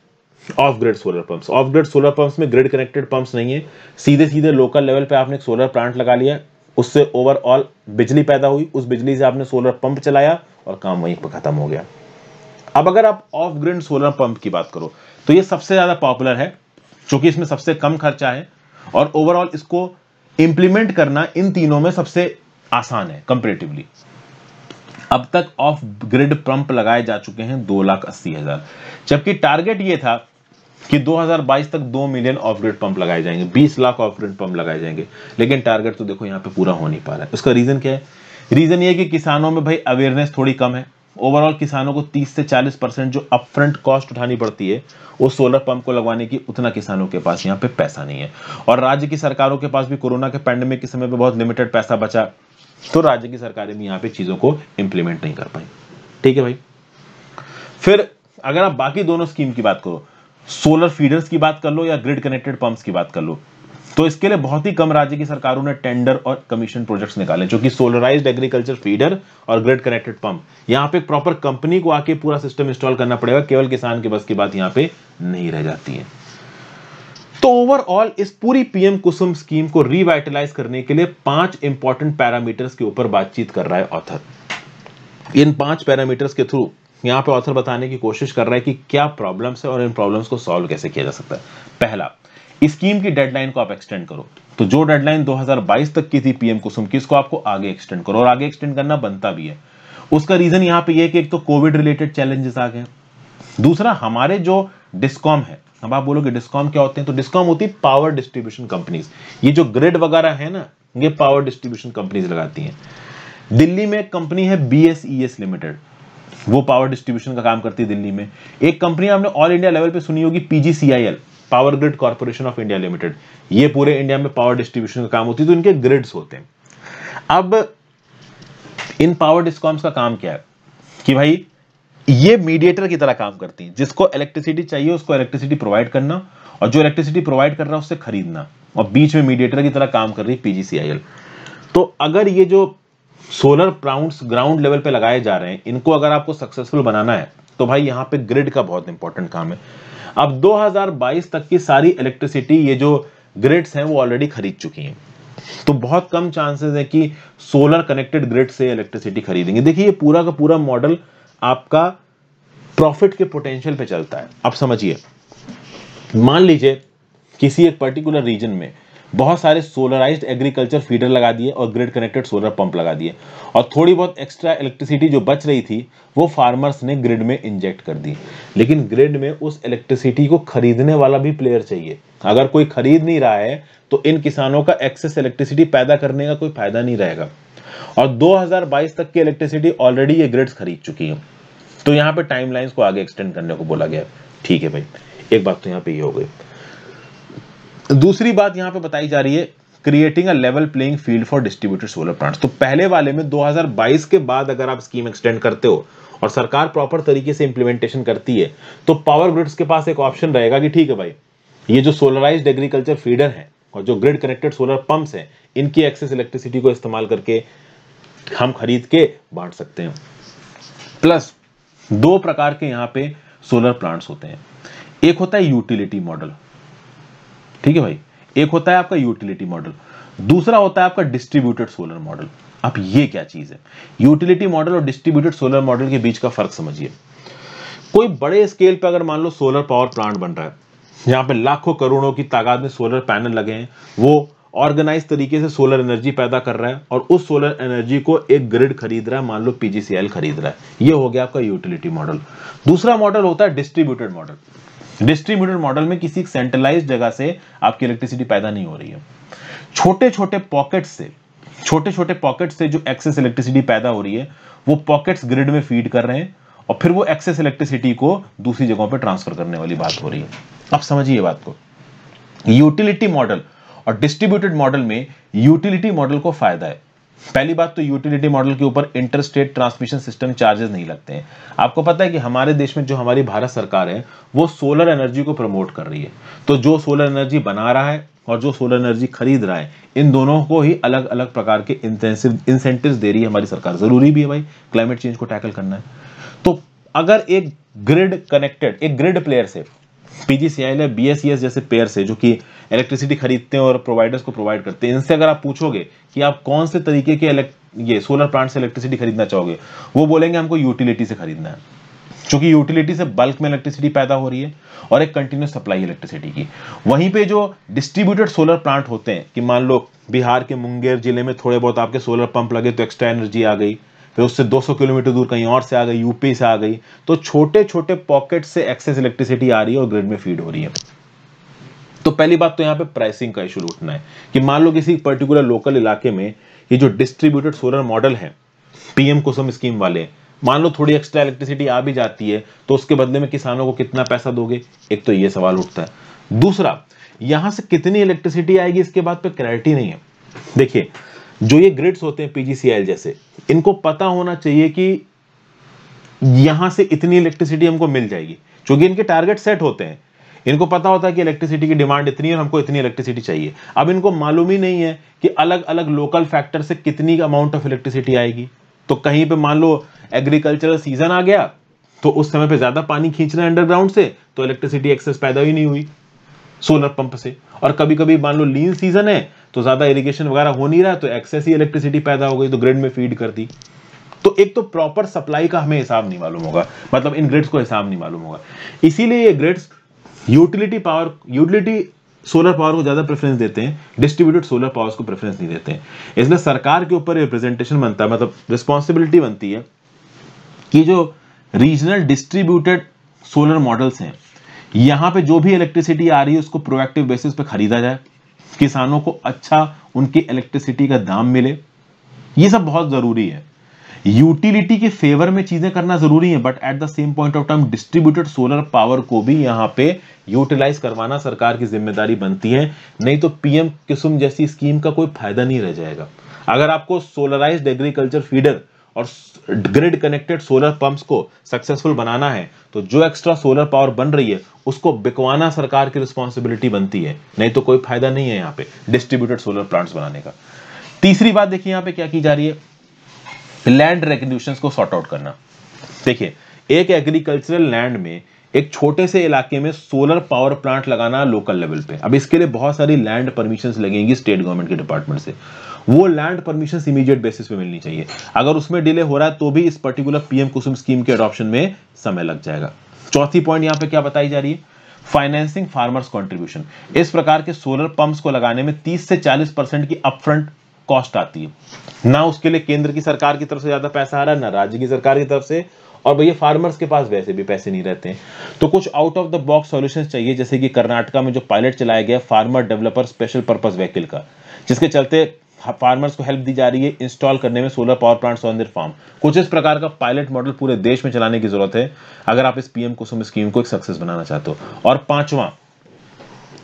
off grid solar pumps off grid solar pumps में ग्रिड कनेक्टेड पंप्स नहीं है सीधे सीधे लोकल लेवल पे आपने एक सोलर प्लांट लगा लिया उससे ओवरऑल बिजली पैदा हुई उस बिजली से आपने सोलर पंप चलाया और काम वहीं पर खत्म हो गया अब अगर आप ऑफ ग्रिड सोलर पंप की बात करो तो ये सबसे ज़्यादा पॉपुलर है क्योंकि इसमें सबसे कम खर्चा है और ओवरऑल इसको इंप्लीमेंट करना इन तीनों में सबसे आसान है कंपेरेटिवली अब तक ऑफ ग्रिड पंप लगाए जा चुके हैं दो लाख अस्सी हजार जबकि टारगेट ये था कि 2022 तक दो मिलियन ऑफ ग्रेड पंप लगाए जाएंगे 20 लाख ऑफ ग्रेड पंप लगाए जाएंगे लेकिन टारगेट तो देखो यहाँ पे पूरा हो नहीं पा रहा है उसका रीजन क्या है रीजन ये कि किसानों में भाई अवेयरनेस थोड़ी कम है ओवरऑल किसानों को 30 से 40 परसेंट जो अपफ्रंट कॉस्ट उठानी पड़ती है वो सोलर पंप को लगवाने की उतना किसानों के पास यहाँ पे पैसा नहीं है और राज्य की सरकारों के पास भी कोरोना के पैंडेमिक के समय पर बहुत लिमिटेड पैसा बचा तो राज्य की सरकारें भी यहाँ पे चीज़ों को इम्प्लीमेंट नहीं कर पाई ठीक है भाई फिर अगर आप बाकी दोनों स्कीम की बात करो सोलर फीडर्स की बात कर लो या ग्रिड कनेक्टेड पंप्स की बात कर लो तो इसके लिए बहुत ही कम राज्य की सरकारों ने टेंडर और कमीशन प्रोजेक्ट्स निकाले जो कि सोलराइज्ड एग्रीकल्चर फीडर और ग्रिड कनेक्टेड पंप यहां पे प्रॉपर कंपनी को आके पूरा सिस्टम इंस्टॉल करना पड़ेगा केवल किसान के बस की बात यहाँ पे नहीं रह जाती है तो ओवरऑल इस पूरी पीएम कुसुम स्कीम को रिवाइटलाइज करने के लिए पांच इंपॉर्टेंट पैरामीटर्स के ऊपर बातचीत कर रहा है ऑथर इन पांच पैरामीटर्स के थ्रू यहाँ पे ऑथर बताने की कोशिश कर रहा है कि क्या प्रॉब्लम्स है और इन प्रॉब्लम्स को सॉल्व कैसे किया जा सकता है पहला स्कीम की डेडलाइन को आप एक्सटेंड करो तो जो डेडलाइन 2022 तक की थी पीएम कुसुम की इसको आपको आगे एक्सटेंड करो और आगे एक्सटेंड करना बनता भी है उसका रीजन यहाँ पे ये कि एक तो कोविड रिलेटेड चैलेंजेस आ गए दूसरा हमारे जो डिस्कॉम है अब आप बोलोगे डिस्कॉम क्या होते हैं तो डिस्कॉम होती है पावर डिस्ट्रीब्यूशन कंपनीज ये जो ग्रिड वगैरह है ना ये पावर डिस्ट्रीब्यूशन कंपनीज लगाती हैं दिल्ली में एक कंपनी है बी लिमिटेड वो पावर डिस्ट्रीब्यूशन का काम करती है दिल्ली में एक कंपनी आपने ऑल इंडिया लेवल पे सुनी होगी PGCIL power grid corporation of India limited ये पूरे इंडिया में पावर डिस्ट्रीब्यूशन का काम होती है तो इनके ग्रिड्स होते हैं अब इन पावर डिस्कॉम्स का काम क्या है कि भाई ये मीडिएटर की तरह काम करती है जिसको इलेक्ट्रिसिटी चाहिए उसको इलेक्ट्रिसिटी प्रोवाइड करना और जो इलेक्ट्रिसिटी प्रोवाइड कर रहा है उससे खरीदना और बीच में मीडिएटर की तरह काम कर रही है पीजीसीआईएल तो अगर ये जो सोलर प्लाउंट्स ग्राउंड लेवल पे लगाए जा रहे हैं इनको अगर आपको सक्सेसफुल बनाना है तो भाई यहाँ पे ग्रिड का बहुत इंपॉर्टेंट काम है अब 2022 तक की सारी इलेक्ट्रिसिटी ये जो ग्रिड्स हैं वो ऑलरेडी खरीद चुकी हैं तो बहुत कम चांसेस है कि सोलर कनेक्टेड ग्रिड से इलेक्ट्रिसिटी खरीदेंगे देखिए ये पूरा का पूरा मॉडल आपका प्रॉफिट के पोटेंशियल पे चलता है आप समझिए मान लीजिए किसी एक पर्टिकुलर रीजन में बहुत सारे सोलराइज्ड एग्रीकल्चर फीडर लगा दिए और ग्रिड कनेक्टेड सोलर पंप लगा दिए और थोड़ी बहुत एक्स्ट्रा इलेक्ट्रिसिटी जो बच रही थी वो फार्मर्स ने ग्रिड में इंजेक्ट कर दी लेकिन ग्रिड में उस इलेक्ट्रिसिटी को खरीदने वाला भी प्लेयर चाहिए अगर कोई खरीद नहीं रहा है तो इन किसानों का एक्सेस इलेक्ट्रिसिटी पैदा करने का कोई फायदा नहीं रहेगा और 2022 तक की इलेक्ट्रिसिटी ऑलरेडी ये ग्रिड्स खरीद चुकी हैं तो यहाँ पे टाइमलाइंस को आगे एक्सटेंड करने को बोला गया ठीक है भाई एक बात तो यहाँ पे ये यह हो गई दूसरी बात यहां पे बताई जा रही है creating a level playing field for distributed solar plants तो पहले वाले में 2022 के बाद अगर आप स्कीम एक्सटेंड करते हो और सरकार प्रॉपर तरीके से इंप्लीमेंटेशन करती है तो पावर ग्रिड्स के पास एक ऑप्शन रहेगा कि ठीक है भाई ये जो सोलराइज एग्रीकल्चर फीडर है और जो ग्रिड कनेक्टेड सोलर पंप्स हैं इनकी एक्सेस इलेक्ट्रिसिटी को इस्तेमाल करके हम खरीद के बांट सकते हैं प्लस दो प्रकार के यहाँ पे सोलर प्लांट्स होते हैं एक होता है यूटिलिटी मॉडल ठीक है भाई एक होता है आपका यूटिलिटी मॉडल दूसरा होता है आपका डिस्ट्रीब्यूटेड सोलर मॉडल अब ये क्या चीज है यूटिलिटी मॉडल और डिस्ट्रीब्यूटेड सोलर मॉडल के बीच का फर्क समझिए कोई बड़े स्केल पर अगर मान लो सोलर पावर प्लांट बन रहा है जहां पे लाखों करोड़ों की तादाद में सोलर पैनल लगे हैं वो ऑर्गेनाइज तरीके से सोलर एनर्जी पैदा कर रहा है और उस सोलर एनर्जी को एक ग्रिड खरीद रहा है मान लो पीजीसीएल खरीद रहा है ये हो गया आपका यूटिलिटी मॉडल दूसरा मॉडल होता है डिस्ट्रीब्यूटेड मॉडल डिस्ट्रीब्यूटेड मॉडल में किसी सेंट्रलाइज जगह से आपकी इलेक्ट्रिसिटी पैदा नहीं हो रही है छोटे छोटे पॉकेट से छोटे छोटे पॉकेट से जो एक्सेस इलेक्ट्रिसिटी पैदा हो रही है वो पॉकेट्स ग्रिड में फीड कर रहे हैं और फिर वो एक्सेस इलेक्ट्रिसिटी को दूसरी जगहों पर ट्रांसफर करने वाली बात हो रही है अब समझिए बात को यूटिलिटी मॉडल और डिस्ट्रीब्यूटेड मॉडल में यूटिलिटी मॉडल को फायदा है पहली बात तो यूटिलिटी मॉडल के ऊपर interstate transmission system charges नहीं लगते हैं आपको पता है कि हमारे देश में जो हमारी भारत सरकार है वो सोलर एनर्जी को प्रमोट कर रही है तो जो सोलर एनर्जी बना रहा है और जो सोलर एनर्जी खरीद रहा है इन दोनों को ही अलग अलग प्रकार के इंसेंसिव इंसेंटिव दे रही है हमारी सरकार जरूरी भी है भाई क्लाइमेट चेंज को टैकल करना है तो अगर एक ग्रिड कनेक्टेड एक ग्रिड प्लेयर से पीजीसीआई बी एस जैसे प्लेयर से जो कि इलेक्ट्रिसिटी खरीदते हैं और प्रोवाइडर्स को प्रोवाइड करते हैं इनसे अगर आप पूछोगे कि आप कौन से तरीके के ये सोलर प्लांट से इलेक्ट्रिसिटी खरीदना चाहोगे वो बोलेंगे हमको यूटिलिटी से खरीदना है क्योंकि यूटिलिटी से बल्क में इलेक्ट्रिसिटी पैदा हो रही है और एक कंटिन्यूस सप्लाई इलेक्ट्रिसिटी की वहीं पे जो डिस्ट्रीब्यूटेड सोलर प्लांट होते हैं कि मान लो बिहार के मुंगेर जिले में थोड़े बहुत आपके सोलर पंप लगे तो एक्स्ट्रा एनर्जी आ गई फिर उससे 200 किलोमीटर दूर कहीं और से आ गई यूपी से आ गई तो छोटे छोटे पॉकेट से एक्सेस इलेक्ट्रिसिटी आ रही है और ग्रिड में फीड हो रही है तो पहली बात तो यहाँ पे प्राइसिंग का इशू उठना है कि मान लो किसी पर्टिकुलर लोकल इलाके में ये जो डिस्ट्रीब्यूटेड सोलर मॉडल है पीएम कुसुम स्कीम वाले मान लो थोड़ी एक्स्ट्रा इलेक्ट्रिसिटी आ भी जाती है तो उसके बदले में किसानों को कितना पैसा दोगे एक तो ये सवाल उठता है दूसरा यहां से कितनी इलेक्ट्रिसिटी आएगी इसके बाद पे क्लैरिटी नहीं है देखिए जो ये ग्रिड्स होते हैं पीजीसीएल जैसे इनको पता होना चाहिए कि यहां से इतनी इलेक्ट्रिसिटी हमको मिल जाएगी क्योंकि इनके टारगेट सेट होते हैं इनको पता होता है कि इलेक्ट्रिसिटी की डिमांड इतनी है हमको इतनी इलेक्ट्रिसिटी चाहिए अब इनको मालूम ही नहीं है कि अलग अलग लोकल फैक्टर से कितनी अमाउंट ऑफ इलेक्ट्रिसिटी आएगी तो कहीं पे मान लो एग्रीकल्चरल सीजन आ गया तो उस समय पे ज़्यादा पानी खींच रहे हैं अंडरग्राउंड से तो इलेक्ट्रिसिटी एक्सेस पैदा ही नहीं हुई सोलर पंप से और कभी कभी मान लो लीन सीजन है तो ज़्यादा इरिगेशन वगैरह हो नहीं रहा तो एक्सेस ही इलेक्ट्रिसिटी पैदा हो गई तो ग्रिड में फीड कर दी तो एक तो प्रॉपर सप्लाई का हमें हिसाब नहीं मालूम होगा मतलब इन ग्रिड्स को हिसाब नहीं मालूम होगा इसीलिए ये grids utility power utility solar power को ज़्यादा प्रेफरेंस देते हैं डिस्ट्रीब्यूटेड सोलर पावर्स को प्रेफरेंस नहीं देते हैं इसलिए सरकार के ऊपर रिप्रेजेंटेशन बनता है मतलब रिस्पॉन्सिबिलिटी बनती है कि जो रीजनल डिस्ट्रीब्यूटेड सोलर मॉडल्स हैं यहाँ पे जो भी इलेक्ट्रिसिटी आ रही है उसको प्रोएक्टिव बेसिस पे खरीदा जाए किसानों को अच्छा उनकी इलेक्ट्रिसिटी का दाम मिले ये सब बहुत ज़रूरी है यूटिलिटी के फेवर में चीजें करना जरूरी है but at the same point of time distributed solar power को भी यहाँ पे यूटिलाइज करवाना सरकार की जिम्मेदारी बनती है नहीं तो पीएम किसुम जैसी स्कीम का कोई फायदा नहीं रह जाएगा अगर आपको सोलराइज एग्रीकल्चर फीडर और ग्रिड कनेक्टेड सोलर पंप्स को सक्सेसफुल बनाना है तो जो एक्स्ट्रा सोलर पावर बन रही है उसको बिकवाना सरकार की रिस्पॉन्सिबिलिटी बनती है नहीं तो कोई फायदा नहीं है यहाँ पे डिस्ट्रीब्यूटेड सोलर प्लांट्स बनाने का तीसरी बात देखिए यहाँ पे क्या की जा रही है लैंड रेगुलेशन को सॉर्ट आउट करना देखिए एक एग्रीकल्चरल लैंड में एक छोटे से इलाके में सोलर पावर प्लांट लगाना लोकल लेवल पे अब इसके लिए बहुत सारी लैंड परमिशन लगेंगी स्टेट गवर्नमेंट के डिपार्टमेंट से वो लैंड परमिशन इमीडिएट बेसिस पे मिलनी चाहिए अगर उसमें डिले हो रहा है तो भी इस पर्टिकुलर पीएम कुसुम स्कीम के अडॉप्शन में समय लग जाएगा चौथी पॉइंट यहां पे क्या बताई जा रही है फाइनेंसिंग फार्मर्स कंट्रीब्यूशन इस प्रकार के सोलर पंप्स को लगाने में 30 से 40 परसेंट की अपफ्रंट कॉस्ट आती है ना उसके लिए केंद्र की सरकार की तरफ से ज्यादा पैसा आ रहा है ना राज्य की सरकार की तरफ से और भैया फार्मर्स के पास वैसे भी पैसे नहीं रहते हैं तो कुछ out of the box solutions चाहिए जैसे कि कर्नाटका में जो पायलट चलाया गया farmer developer special purpose vehicle का जिसके चलते फार्मर्स को हेल्प दी जा रही है इंस्टॉल करने में solar power plants on their farm कुछ इस प्रकार का पायलट मॉडल पूरे देश में चलाने की जरूरत है अगर आप इस पीएम कुसुम स्कीम को एक सक्सेस बनाना चाहते हो और पांचवा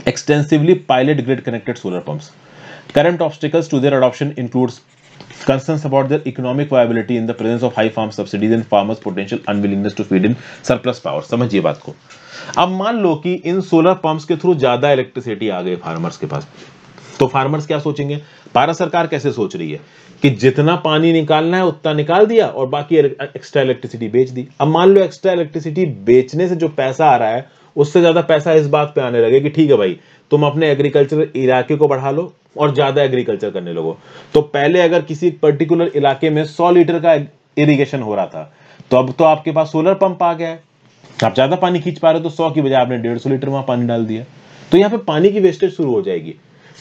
extensively pilot grid connected solar pumps Current obstacles to their adoption includes concerns about their economic viability in the presence of high farm subsidies and farmers potential unwillingness to feed in surplus power समझिए बात को अब मान लो कि इन solar pumps के through ज्यादा इलेक्ट्रिसिटी आ गई फार्मर्स के पास तो फार्मर्स क्या सोचेंगे भारत सरकार कैसे सोच रही है कि जितना पानी निकालना है उतना निकाल दिया और बाकी एक्स्ट्रा इलेक्ट्रिसिटी बेच दी अब मान लो एक्स्ट्रा इलेक्ट्रिसिटी बेचने से जो पैसा आ रहा है उससे ज़्यादा पैसा इस बात पे आने लगे कि ठीक है भाई तुम अपने एग्रीकल्चर इलाके को बढ़ा लो और ज़्यादा एग्रीकल्चर करने लगो तो पहले अगर किसी पर्टिकुलर इलाके में सौ लीटर का इरीगेशन हो रहा था तो अब तो आपके पास सोलर पंप आ गया है आप ज़्यादा पानी खींच पा रहे हो तो सौ की बजाय आपने डेढ़ सौ लीटर वहां पानी डाल दिया तो यहाँ पे पानी की वेस्टेज शुरू हो जाएगी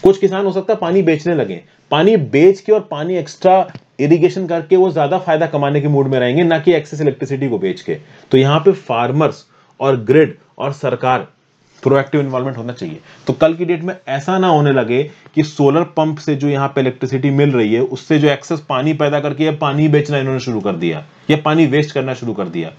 कुछ किसान हो सकता है पानी बेचने लगे पानी बेच के और पानी एक्स्ट्रा इरिगेशन करके वो ज्यादा फायदा कमाने के मूड में रहेंगे ना कि एक्सेस इलेक्ट्रिसिटी को बेच के तो यहाँ पे फार्मर्स और ग्रिड और सरकार प्रोएक्टिव इन्वॉल्वमेंट होना चाहिए तो कल की डेट में ऐसा ना होने लगे कि सोलर पंप से जो यहाँ पे इलेक्ट्रिसिटी मिल रही है उससे जो एक्सेस पानी पैदा करके पानी बेचना इन्होंने शुरू कर दिया या पानी वेस्ट करना शुरू कर दिया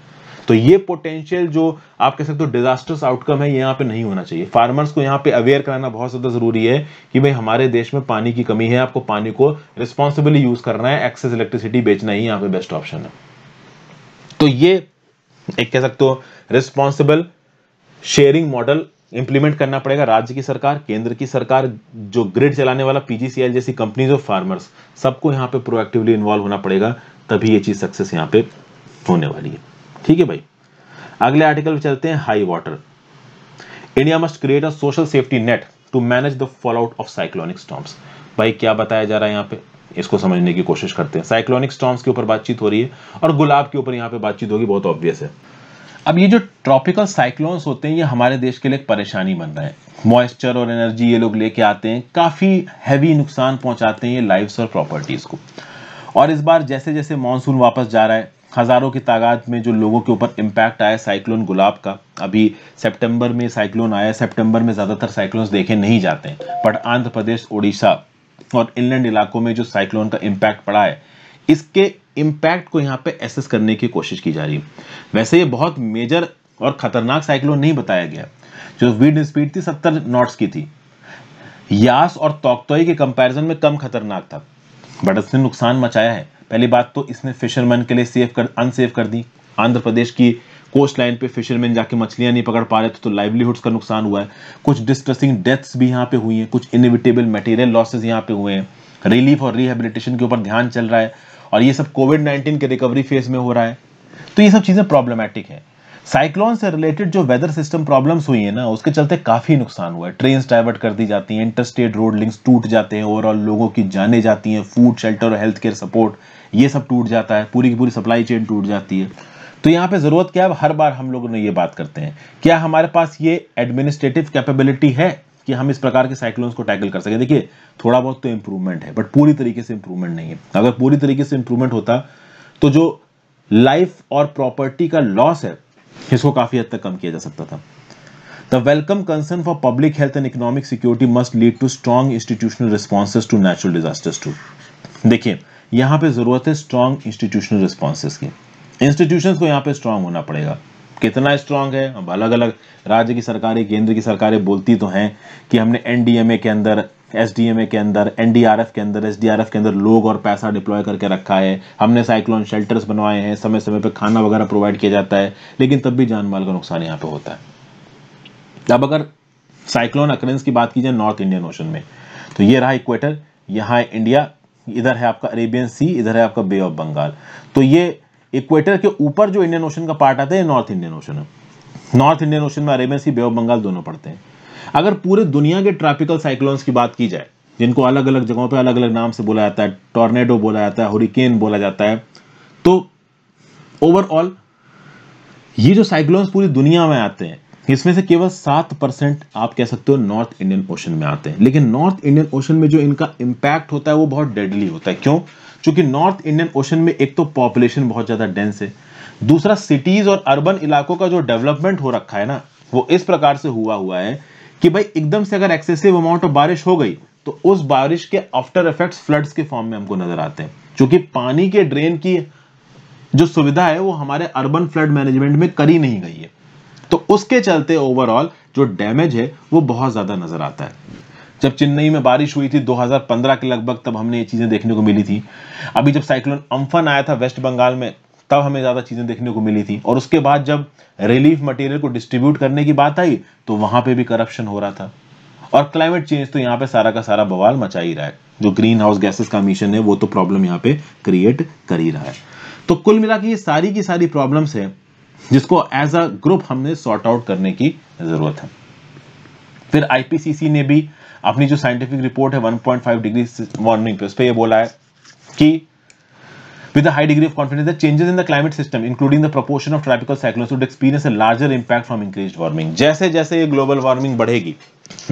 तो ये पोटेंशियल जो आप कह सकते हो डिजास्टर्स आउटकम है यहाँ पे नहीं होना चाहिए फार्मर्स को यहाँ पे अवेयर कराना बहुत ज़्यादा ज़रूरी है कि भाई हमारे देश में पानी की कमी है आपको पानी को रिस्पॉन्सिबली यूज़ करना है एक्सेस इलेक्ट्रिसिटी बेचना ही यहाँ पे बेस्ट ऑप्शन है तो ये एक कह सकते हो रिस्पॉन्सिबल शेयरिंग मॉडल इंप्लीमेंट करना पड़ेगा राज्य की सरकार केंद्र की सरकार जो ग्रिड चलाने वाला पीजीसीएल जैसी कंपनीज और फार्मर्स सबको यहाँ पे प्रोएक्टिवली इन्वॉल्व होना पड़ेगा तभी ये चीज सक्सेस यहाँ पे होने वाली है ठीक है भाई अगले आर्टिकल पे चलते हैं high water India must create a social safety net to manage the fallout of cyclonic storms भाई क्या बताया जा रहा है यहाँ पे इसको समझने की कोशिश करते हैं साइक्लोनिक स्टॉम्स के ऊपर बातचीत हो रही है और गुलाब के ऊपर यहाँ पे बातचीत होगी बहुत ऑब्वियस है अब ये जो ट्रॉपिकल साइक्लोन्स होते हैं ये हमारे देश के लिए परेशानी बन रहे हैं मॉइस्चर और एनर्जी ये लोग लेके आते हैं काफ़ी हैवी नुकसान पहुंचाते हैं ये लाइव्स और प्रॉपर्टीज़ को और इस बार जैसे जैसे मानसून वापस जा रहा है हज़ारों की तादाद में जो लोगों के ऊपर इम्पैक्ट आया साइक्लोन गुलाब का अभी सेप्टेम्बर में साइक्लोन आया सेप्टेम्बर में ज़्यादातर साइक्लोन्स देखे नहीं जाते हैं बट आंध्र प्रदेश उड़ीसा और इनलैंड इलाकों में जो साइक्लोन का इम्पैक्ट पड़ा है इसके इम्पैक्ट को यहाँ पे एसेस करने की कोशिश की जा रही है वैसे ये बहुत मेजर और खतरनाक साइक्लोन नहीं बताया गया जो विंड स्पीड थी सत्तर नॉट्स की थी यास और तोकतोई के कंपैरिजन में कम खतरनाक था बट इसने नुकसान मचाया है पहली बात तो इसने फिशरमैन के लिए सेफ कर अनसेफ कर दी आंध्र प्रदेश की कोस्ट लाइन पे फिशरमैन जाके मछलियां नहीं पकड़ पा रहे थे तो लाइवलीहुड्स का नुकसान हुआ है कुछ डिस्ट्रेसिंग डेथ्स भी यहाँ पे हुई हैं कुछ इनिविटेबल मटेरियल लॉसेज यहाँ पे हुए हैं रिलीफ और रिहेबिलिटेशन के ऊपर ध्यान चल रहा है और ये सब कोविड नाइन्टीन के रिकवरी फेज में हो रहा है तो ये सब चीज़ें प्रॉब्लमेटिक है साइक्लोन से रिलेटेड जो वेदर सिस्टम प्रॉब्लम्स हुई है ना उसके चलते काफ़ी नुकसान हुआ है ट्रेन डाइवर्ट कर दी जाती हैं इंटरस्टेट रोड लिंक्स टूट जाते हैं ओवरऑल लोगों की जाने जाती हैं फूड शेल्टर और हेल्थ केयर सपोर्ट ये सब टूट जाता है पूरी की पूरी सप्लाई चेन टूट जाती है तो यहाँ पे ज़रूरत क्या है हर बार हम लोगों ने ये बात करते हैं क्या हमारे पास ये एडमिनिस्ट्रेटिव कैपेबिलिटी है कि हम इस प्रकार के साइक्लोन्स को टैकल कर सके देखिए थोड़ा बहुत तो इंप्रूवमेंट है बट पूरी तरीके से इंप्रूवमेंट नहीं है अगर पूरी तरीके से इंप्रूवमेंट होता तो जो लाइफ और प्रॉपर्टी का लॉस है इसको काफी हद तक कम किया जा सकता था the welcome concern for public health and economic security must lead to strong institutional response to natural disasters too देखिए यहां पर जरूरत है स्ट्रॉन्ग इंस्टीट्यूशनल रिस्पॉन्स की इंस्टीट्यूशन को यहां पर स्ट्रॉन्ग होना पड़ेगा कितना स्ट्रांग है अब अलग अलग राज्य की सरकारें केंद्र की सरकारें बोलती तो हैं कि हमने एनडीएमए के अंदर एसडीएमए के अंदर एनडीआरएफ के अंदर एसडीआरएफ के अंदर लोग और पैसा डिप्लॉय करके रखा है हमने साइक्लोन शेल्टर्स बनवाए हैं समय समय पर खाना वगैरह प्रोवाइड किया जाता है लेकिन तब भी जान माल का नुकसान यहाँ पर होता है अब अगर साइक्लोन अक्रेंस की बात की जाए नॉर्थ इंडियन ओशन में तो ये रहा इक्वेटर यहाँ है इंडिया इधर है आपका अरेबियन सी इधर है आपका बे ऑफ बंगाल तो ये इक्वेटर के ऊपर जो इंडियन ओशन का पार्ट आता है नॉर्थ इंडियन ओशन है नॉर्थ इंडियन ओशन में Arabian sea bay of Bengal दोनों पड़ते हैं अगर पूरे दुनिया के ट्रॉपिकल साइक्लोन्स की बात की जाए जिनको अलग अलग जगहों पे अलग अलग नाम से बोला जाता है टॉर्नेडो बोला जाता है हुरिकेन बोला जाता है तो ओवरऑल ये जो साइक्लोन्स पूरी दुनिया में आते हैं इसमें से केवल सात परसेंट आप कह सकते हो नॉर्थ इंडियन ओशन में आते हैं लेकिन नॉर्थ इंडियन ओशन में जो इनका इंपैक्ट होता है वो बहुत डेडली होता है क्यों क्योंकि नॉर्थ इंडियन ओशन में एक तो पॉपुलेशन बहुत ज़्यादा डेंस है दूसरा सिटीज़ और अर्बन इलाकों का जो डेवलपमेंट हो रखा है ना वो इस प्रकार से हुआ हुआ है कि भाई एकदम से अगर एक्सेसिव अमाउंट ऑफ बारिश हो गई तो उस बारिश के आफ्टर इफेक्ट्स फ्लड्स के फॉर्म में हमको नजर आते हैं क्योंकि पानी के ड्रेन की जो सुविधा है वो हमारे अर्बन फ्लड मैनेजमेंट में करी नहीं गई है तो उसके चलते ओवरऑल जो डैमेज है वो बहुत ज्यादा नजर आता है जब चेन्नई में बारिश हुई थी 2015 के लगभग तब हमने ये चीज़ें देखने को मिली थी अभी जब साइक्लोन अम्फन आया था वेस्ट बंगाल में तब हमें ज़्यादा चीज़ें देखने को मिली थी और उसके बाद जब रिलीफ मटेरियल को डिस्ट्रीब्यूट करने की बात आई तो वहाँ पर भी करप्शन हो रहा था और क्लाइमेट चेंज तो यहाँ पे सारा का सारा बवाल मचा ही रहा है जो ग्रीन हाउस गैसेस का मिशन है वो तो प्रॉब्लम यहाँ पे क्रिएट कर ही रहा है तो कुल मिला के ये सारी की सारी प्रॉब्लम्स है जिसको एज अ ग्रुप हमने सॉर्ट आउट करने की जरूरत है फिर आईपीसीसी ने भी अपनी जो साइंटिफिक रिपोर्ट है 1.5 डिग्री वार्मिंग पे उस पर यह बोला है कि With a high degree of confidence, the changes in the climate system, including the proportion of tropical cyclones, would experience a larger impact from increased warming. जैसे जैसे ये ग्लोबल वार्मिंग बढ़ेगी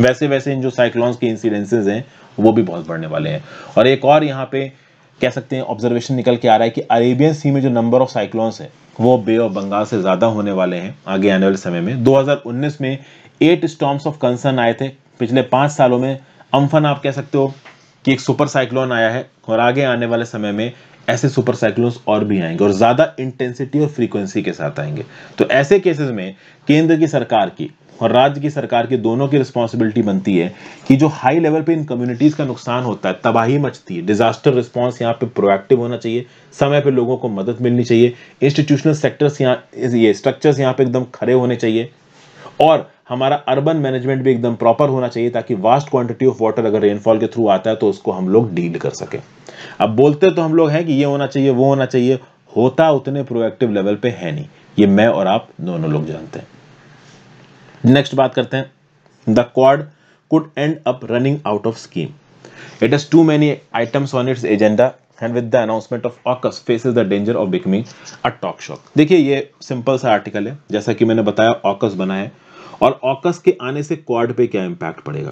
वैसे वैसे इन जो साइक्लोन्स के इंसिडेंसेज हैं वो भी बहुत बढ़ने वाले हैं और एक और यहाँ पे कह सकते हैं ऑब्जर्वेशन निकल के आ रहा है कि अरेबियन सी में जो नंबर ऑफ साइक्लोन्स है वो बे ऑफ बंगाल से ज़्यादा होने वाले हैं आगे आने वाले समय में 2019 में एट स्टॉम्स ऑफ कंसर्न आए थे पिछले पाँच सालों में अम्फन आप कह सकते हो कि एक सुपर साइक्लोन आया है और आगे आने वाले समय में ऐसे सुपर साइक्लोन्स और भी आएंगे और ज़्यादा इंटेंसिटी और फ्रीक्वेंसी के साथ आएंगे तो ऐसे केसेस में केंद्र की सरकार की और राज्य की सरकार की दोनों की रिस्पॉन्सिबिलिटी बनती है कि जो हाई लेवल पे इन कम्युनिटीज़ का नुकसान होता है तबाही मचती है डिजास्टर रिस्पॉन्स यहाँ पे प्रोएक्टिव होना चाहिए समय पे लोगों को मदद मिलनी चाहिए इंस्टीट्यूशनल सेक्टर्स यहाँ ये स्ट्रक्चर्स यहाँ पे एकदम खड़े होने चाहिए और हमारा अर्बन मैनेजमेंट भी एकदम प्रॉपर होना चाहिए ताकि वास्ट क्वांटिटी ऑफ वाटर अगर रेनफॉल के थ्रू आता है तो उसको हम लोग डील कर सके अब बोलते तो हम लोग हैं कि ये होना चाहिए वो होना चाहिए होता उतने प्रोएक्टिव लेवल पे है नहीं ये मैं और आप दोनों लोग जानते हैं नेक्स्ट बात करते हैं the Quad could end up running out of scheme. It has too many items on its agenda and with the announcement of AUKUS faces the danger of becoming a talk shock देखिए ये simple सा article है जैसा कि मैंने बताया AUKUS बना है और ऑकस के आने से क्वाड पे क्या इंपैक्ट पड़ेगा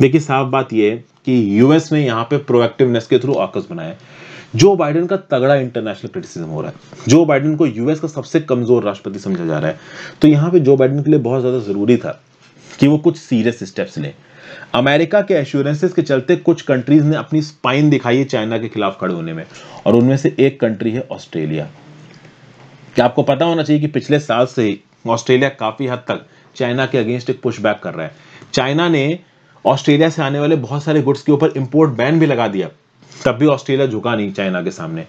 देखिए साफ बात यह है कि यूएस ने यहां पे प्रोएक्टिवनेस के थ्रू ऑकस बनाया जो बाइडेन का तगड़ा इंटरनेशनल क्रिटिसिज्म हो रहा है जो बाइडेन को यूएस का सबसे कमजोर राष्ट्रपति समझा जा रहा है तो यहां पे जो बाइडेन के लिए बहुत ज्यादा जरूरी था कि वो कुछ सीरियस स्टेप्स लें अमेरिका के एश्योरेंसेस के चलते कुछ कंट्रीज ने अपनी स्पाइन दिखाई है चाइना के खिलाफ खड़े होने में और उनमें से एक कंट्री है ऑस्ट्रेलिया क्या आपको पता होना चाहिए कि पिछले साल से ऑस्ट्रेलिया काफी हद तक चाइना के अगेंस्ट एक पुश बैक कर रहा है चाइना ने ऑस्ट्रेलिया से आने वाले बहुत सारे गुड्स के ऊपर इंपोर्ट बैन भी लगा दिया तब भी ऑस्ट्रेलिया झुका नहीं चाइना के सामने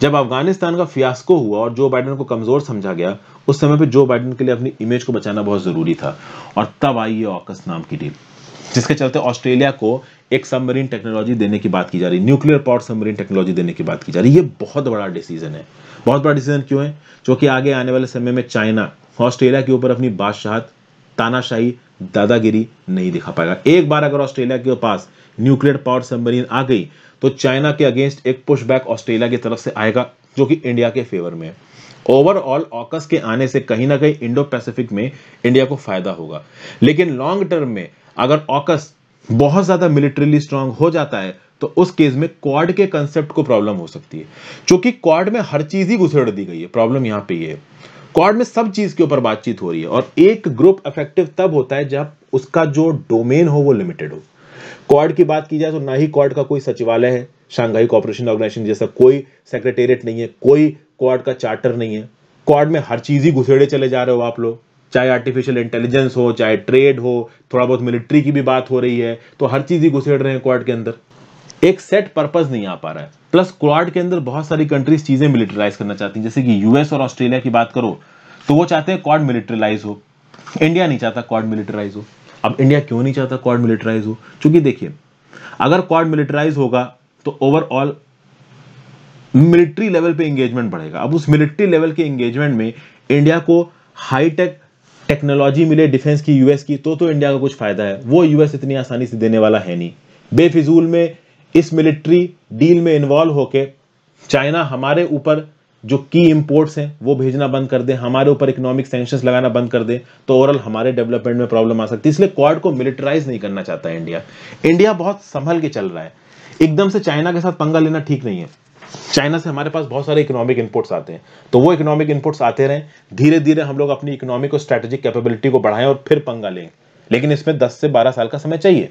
जब अफगानिस्तान का फियास्को हुआ और जो बाइडन को कमजोर समझा गया उस समय पर जो बाइडन के लिए अपनी इमेज को बचाना बहुत जरूरी था और तब आई ये ऑकस नाम की डील जिसके चलते ऑस्ट्रेलिया को एक सबमरीन टेक्नोलॉजी देने की बात की जा रही है न्यूक्लियर पावर सबमरीन टेक्नोलॉजी देने की बात की जा रही ये बहुत बड़ा डिसीजन है बहुत बड़ा डिसीजन क्यों है जो कि आगे आने वाले समय में चाइना ऑस्ट्रेलिया के ऊपर अपनी बादशाहत तानाशाही दादागिरी नहीं दिखा पाएगा एक बार अगर ऑस्ट्रेलिया के पास न्यूक्लियर पावर सबमरीन आ गई तो चाइना के अगेंस्ट एक पुशबैक ऑस्ट्रेलिया की तरफ से आएगा जो कि इंडिया के फेवर में है ओवरऑल ऑकस के आने से कहीं ना कहीं इंडो पैसिफिक में इंडिया को फायदा होगा लेकिन लॉन्ग टर्म में अगर ऑकस बहुत ज़्यादा मिलिट्रीली स्ट्रांग हो जाता है तो उस केस में क्वाड के कंसेप्ट को प्रॉब्लम हो सकती है क्योंकि क्वाड में हर चीज़ ही घुसेड़ दी गई है प्रॉब्लम यहाँ पे ये है क्वाड में सब चीज के ऊपर बातचीत हो रही है और एक ग्रुप इफेक्टिव तब होता है जब उसका जो डोमेन हो वो लिमिटेड हो क्वाड की बात की जाए तो ना ही क्वाड का कोई सचिवालय है शांघाई कॉपरेशन ऑर्गेनाइजेशन जैसा कोई सेक्रेटेरिएट नहीं है कोई क्वाड का चार्टर नहीं है क्वाड में हर चीज ही घुसेड़े चले जा रहे हो आप लोग चाहे आर्टिफिशियल इंटेलिजेंस हो चाहे ट्रेड हो थोड़ा बहुत मिलिट्री की भी बात हो रही है तो हर चीज ही घुसेड़ रहे हैं क्वाड के अंदर एक सेट पर्पज नहीं आ पा रहा है प्लस क्वाड के अंदर बहुत सारी कंट्रीज चीजें मिलिटराइज करना चाहती हैं जैसे कि यूएस और ऑस्ट्रेलिया की बात करो तो वो चाहते हैं क्वाड मिलिटराइज हो इंडिया नहीं चाहता क्वाड मिलिटराइज हो अब इंडिया क्यों नहीं चाहता क्वाड मिलिटराइज हो चूंकि देखिए अगर क्वाड मिलिटराइज होगा तो ओवरऑल मिलिट्री लेवल पे एंगेजमेंट बढ़ेगा अब उस मिलिट्री लेवल के एंगेजमेंट में इंडिया को हाईटेक टेक्नोलॉजी मिले डिफेंस की यूएस की तो तो इंडिया का कुछ फायदा है वो यूएस इतनी आसानी से देने वाला है नहीं बेफिजूल में इस मिलिट्री डील में इन्वॉल्व होकर चाइना हमारे ऊपर जो की इंपोर्ट्स हैं वो भेजना बंद कर दे हमारे ऊपर इकोनॉमिक सेंशन लगाना बंद कर दे तो ओवरऑल हमारे डेवलपमेंट में प्रॉब्लम आ सकती है इसलिए क्वाड को मिलिटराइज नहीं करना चाहता है इंडिया इंडिया बहुत संभल के चल रहा है एकदम से चाइना के साथ पंगा लेना ठीक नहीं है चाइना से हमारे पास बहुत सारे इकोनॉमिक इनपुट्स आते हैं तो वो इकोनॉमिक इनपुट्स आते रहे धीरे धीरे हम लोग अपनी इकोनॉमिक और स्ट्रेटेजिक कैपेबिलिटी को बढ़ाएं और फिर पंगा लें लेकिन इसमें 10 से 12 साल का समय चाहिए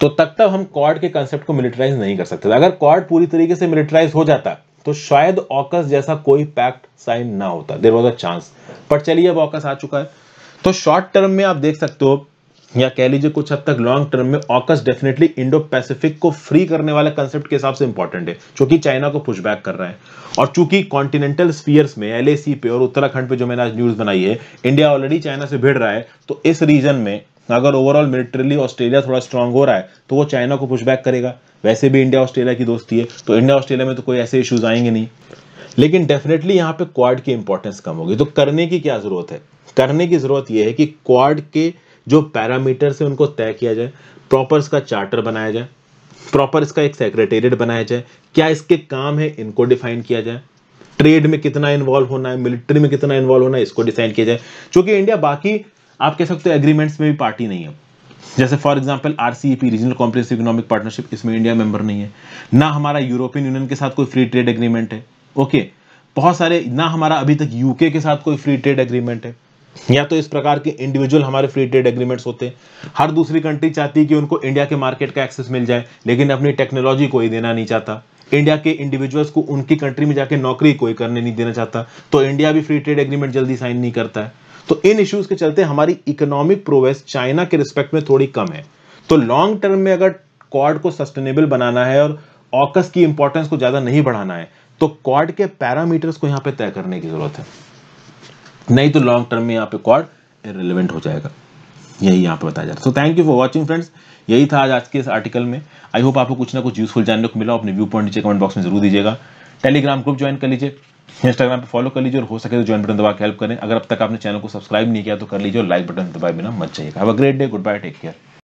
तो तब तक हम क्वाड के कंसेप्ट को मिलिटराइज नहीं कर सकते अगर क्वाड पूरी तरीके से मिलिटराइज हो जाता तो शायद ऑकस जैसा कोई पैक्ट साइन ना होता देर वॉज अ चांस पर चलिए अब ऑकस आ चुका है तो शॉर्ट टर्म में आप देख सकते हो या कह लीजिए कुछ हद तक लॉन्ग टर्म में ऑकस डेफिनेटली इंडो पैसिफिक को फ्री करने वाले कंसेप्ट के हिसाब से इंपॉर्टेंट है चूंकि चाइना को पुशबैक कर रहा है और चूंकि कॉन्टिनेंटल स्पीयर्स में एल पे और उत्तराखंड पे जो मैंने आज न्यूज बनाई है इंडिया ऑलरेडी चाइना से भिड़ रहा है तो इस रीजन में अगर ओवरऑल मिलिट्रली ऑस्ट्रेलिया थोड़ा स्ट्रांग हो रहा है तो वो चाइना को पुशबैक करेगा वैसे भी इंडिया ऑस्ट्रेलिया की दोस्ती है तो इंडिया ऑस्ट्रेलिया में तो कोई ऐसे इश्यूज आएंगे नहीं लेकिन डेफिनेटली यहाँ पे क्वाड की इंपॉर्टेंस कम होगी तो करने की क्या जरूरत है करने की जरूरत यह है कि क्वाड के जो पैरामीटर्स है उनको तय किया जाए प्रॉपर इसका चार्टर बनाया जाए प्रॉपर इसका एक सेक्रेटेरिएट बनाया जाए क्या इसके काम है इनको डिफाइन किया जाए ट्रेड में कितना इन्वॉल्व होना है मिलिट्री में कितना इन्वॉल्व होना है इसको डिसाइड किया जाए क्योंकि इंडिया बाकी आप कह सकते हो एग्रीमेंट्स में भी पार्टी नहीं है जैसे for example RCEP regional comprehensive economic partnership इसमें इंडिया मेंबर नहीं है ना हमारा यूरोपियन यूनियन के साथ कोई फ्री ट्रेड एग्रीमेंट है ओके बहुत सारे ना हमारा अभी तक यूके के साथ कोई फ्री ट्रेड एग्रीमेंट है या तो इस प्रकार के इंडिविजुअल हमारे फ्री ट्रेड एग्रीमेंट्स होते हैं हर दूसरी कंट्री चाहती है कि उनको इंडिया के मार्केट का एक्सेस मिल जाए लेकिन अपनी टेक्नोलॉजी कोई देना नहीं चाहता इंडिया के इंडिविजुअल्स को उनकी कंट्री में जाके नौकरी कोई करने नहीं देना चाहता तो इंडिया भी फ्री ट्रेड एग्रीमेंट जल्दी साइन नहीं करता है तो इन इश्यूज के चलते हमारी इकोनॉमिक प्रोग्रेस चाइना के रिस्पेक्ट में थोड़ी कम है तो लॉन्ग टर्म में अगर क्वाड को सस्टेनेबल बनाना है और ऑकस की इंपॉर्टेंस को ज्यादा नहीं बढ़ाना है तो क्वाड के पैरामीटर्स को यहां पे तय करने की जरूरत है नहीं तो लॉन्ग टर्म में यहां पे क्वाड इरेलीवेंट हो जाएगा यही यहां पर बताया जा रहा है so thank you for watching friends यही था आज आज के इस आर्टिकल में आई होप आपको कुछ ना कुछ यूजफुल जानने को मिला अपने व्यू पॉइंट नीचे कमेंट बॉक्स में जरूर दीजिएगा टेलीग्राम ग्रुप ज्वाइन कर लीजिए इंस्टाग्राम पर फॉलो कर लीजिए और हो सके तो ज्वाइन बटन दबा के हेल्प करें अगर अब तक आपने चैनल को सब्सक्राइब नहीं किया तो कर लीजिए और लाइक बटन दबाए बिना मत जाइएगा have a great day goodbye take care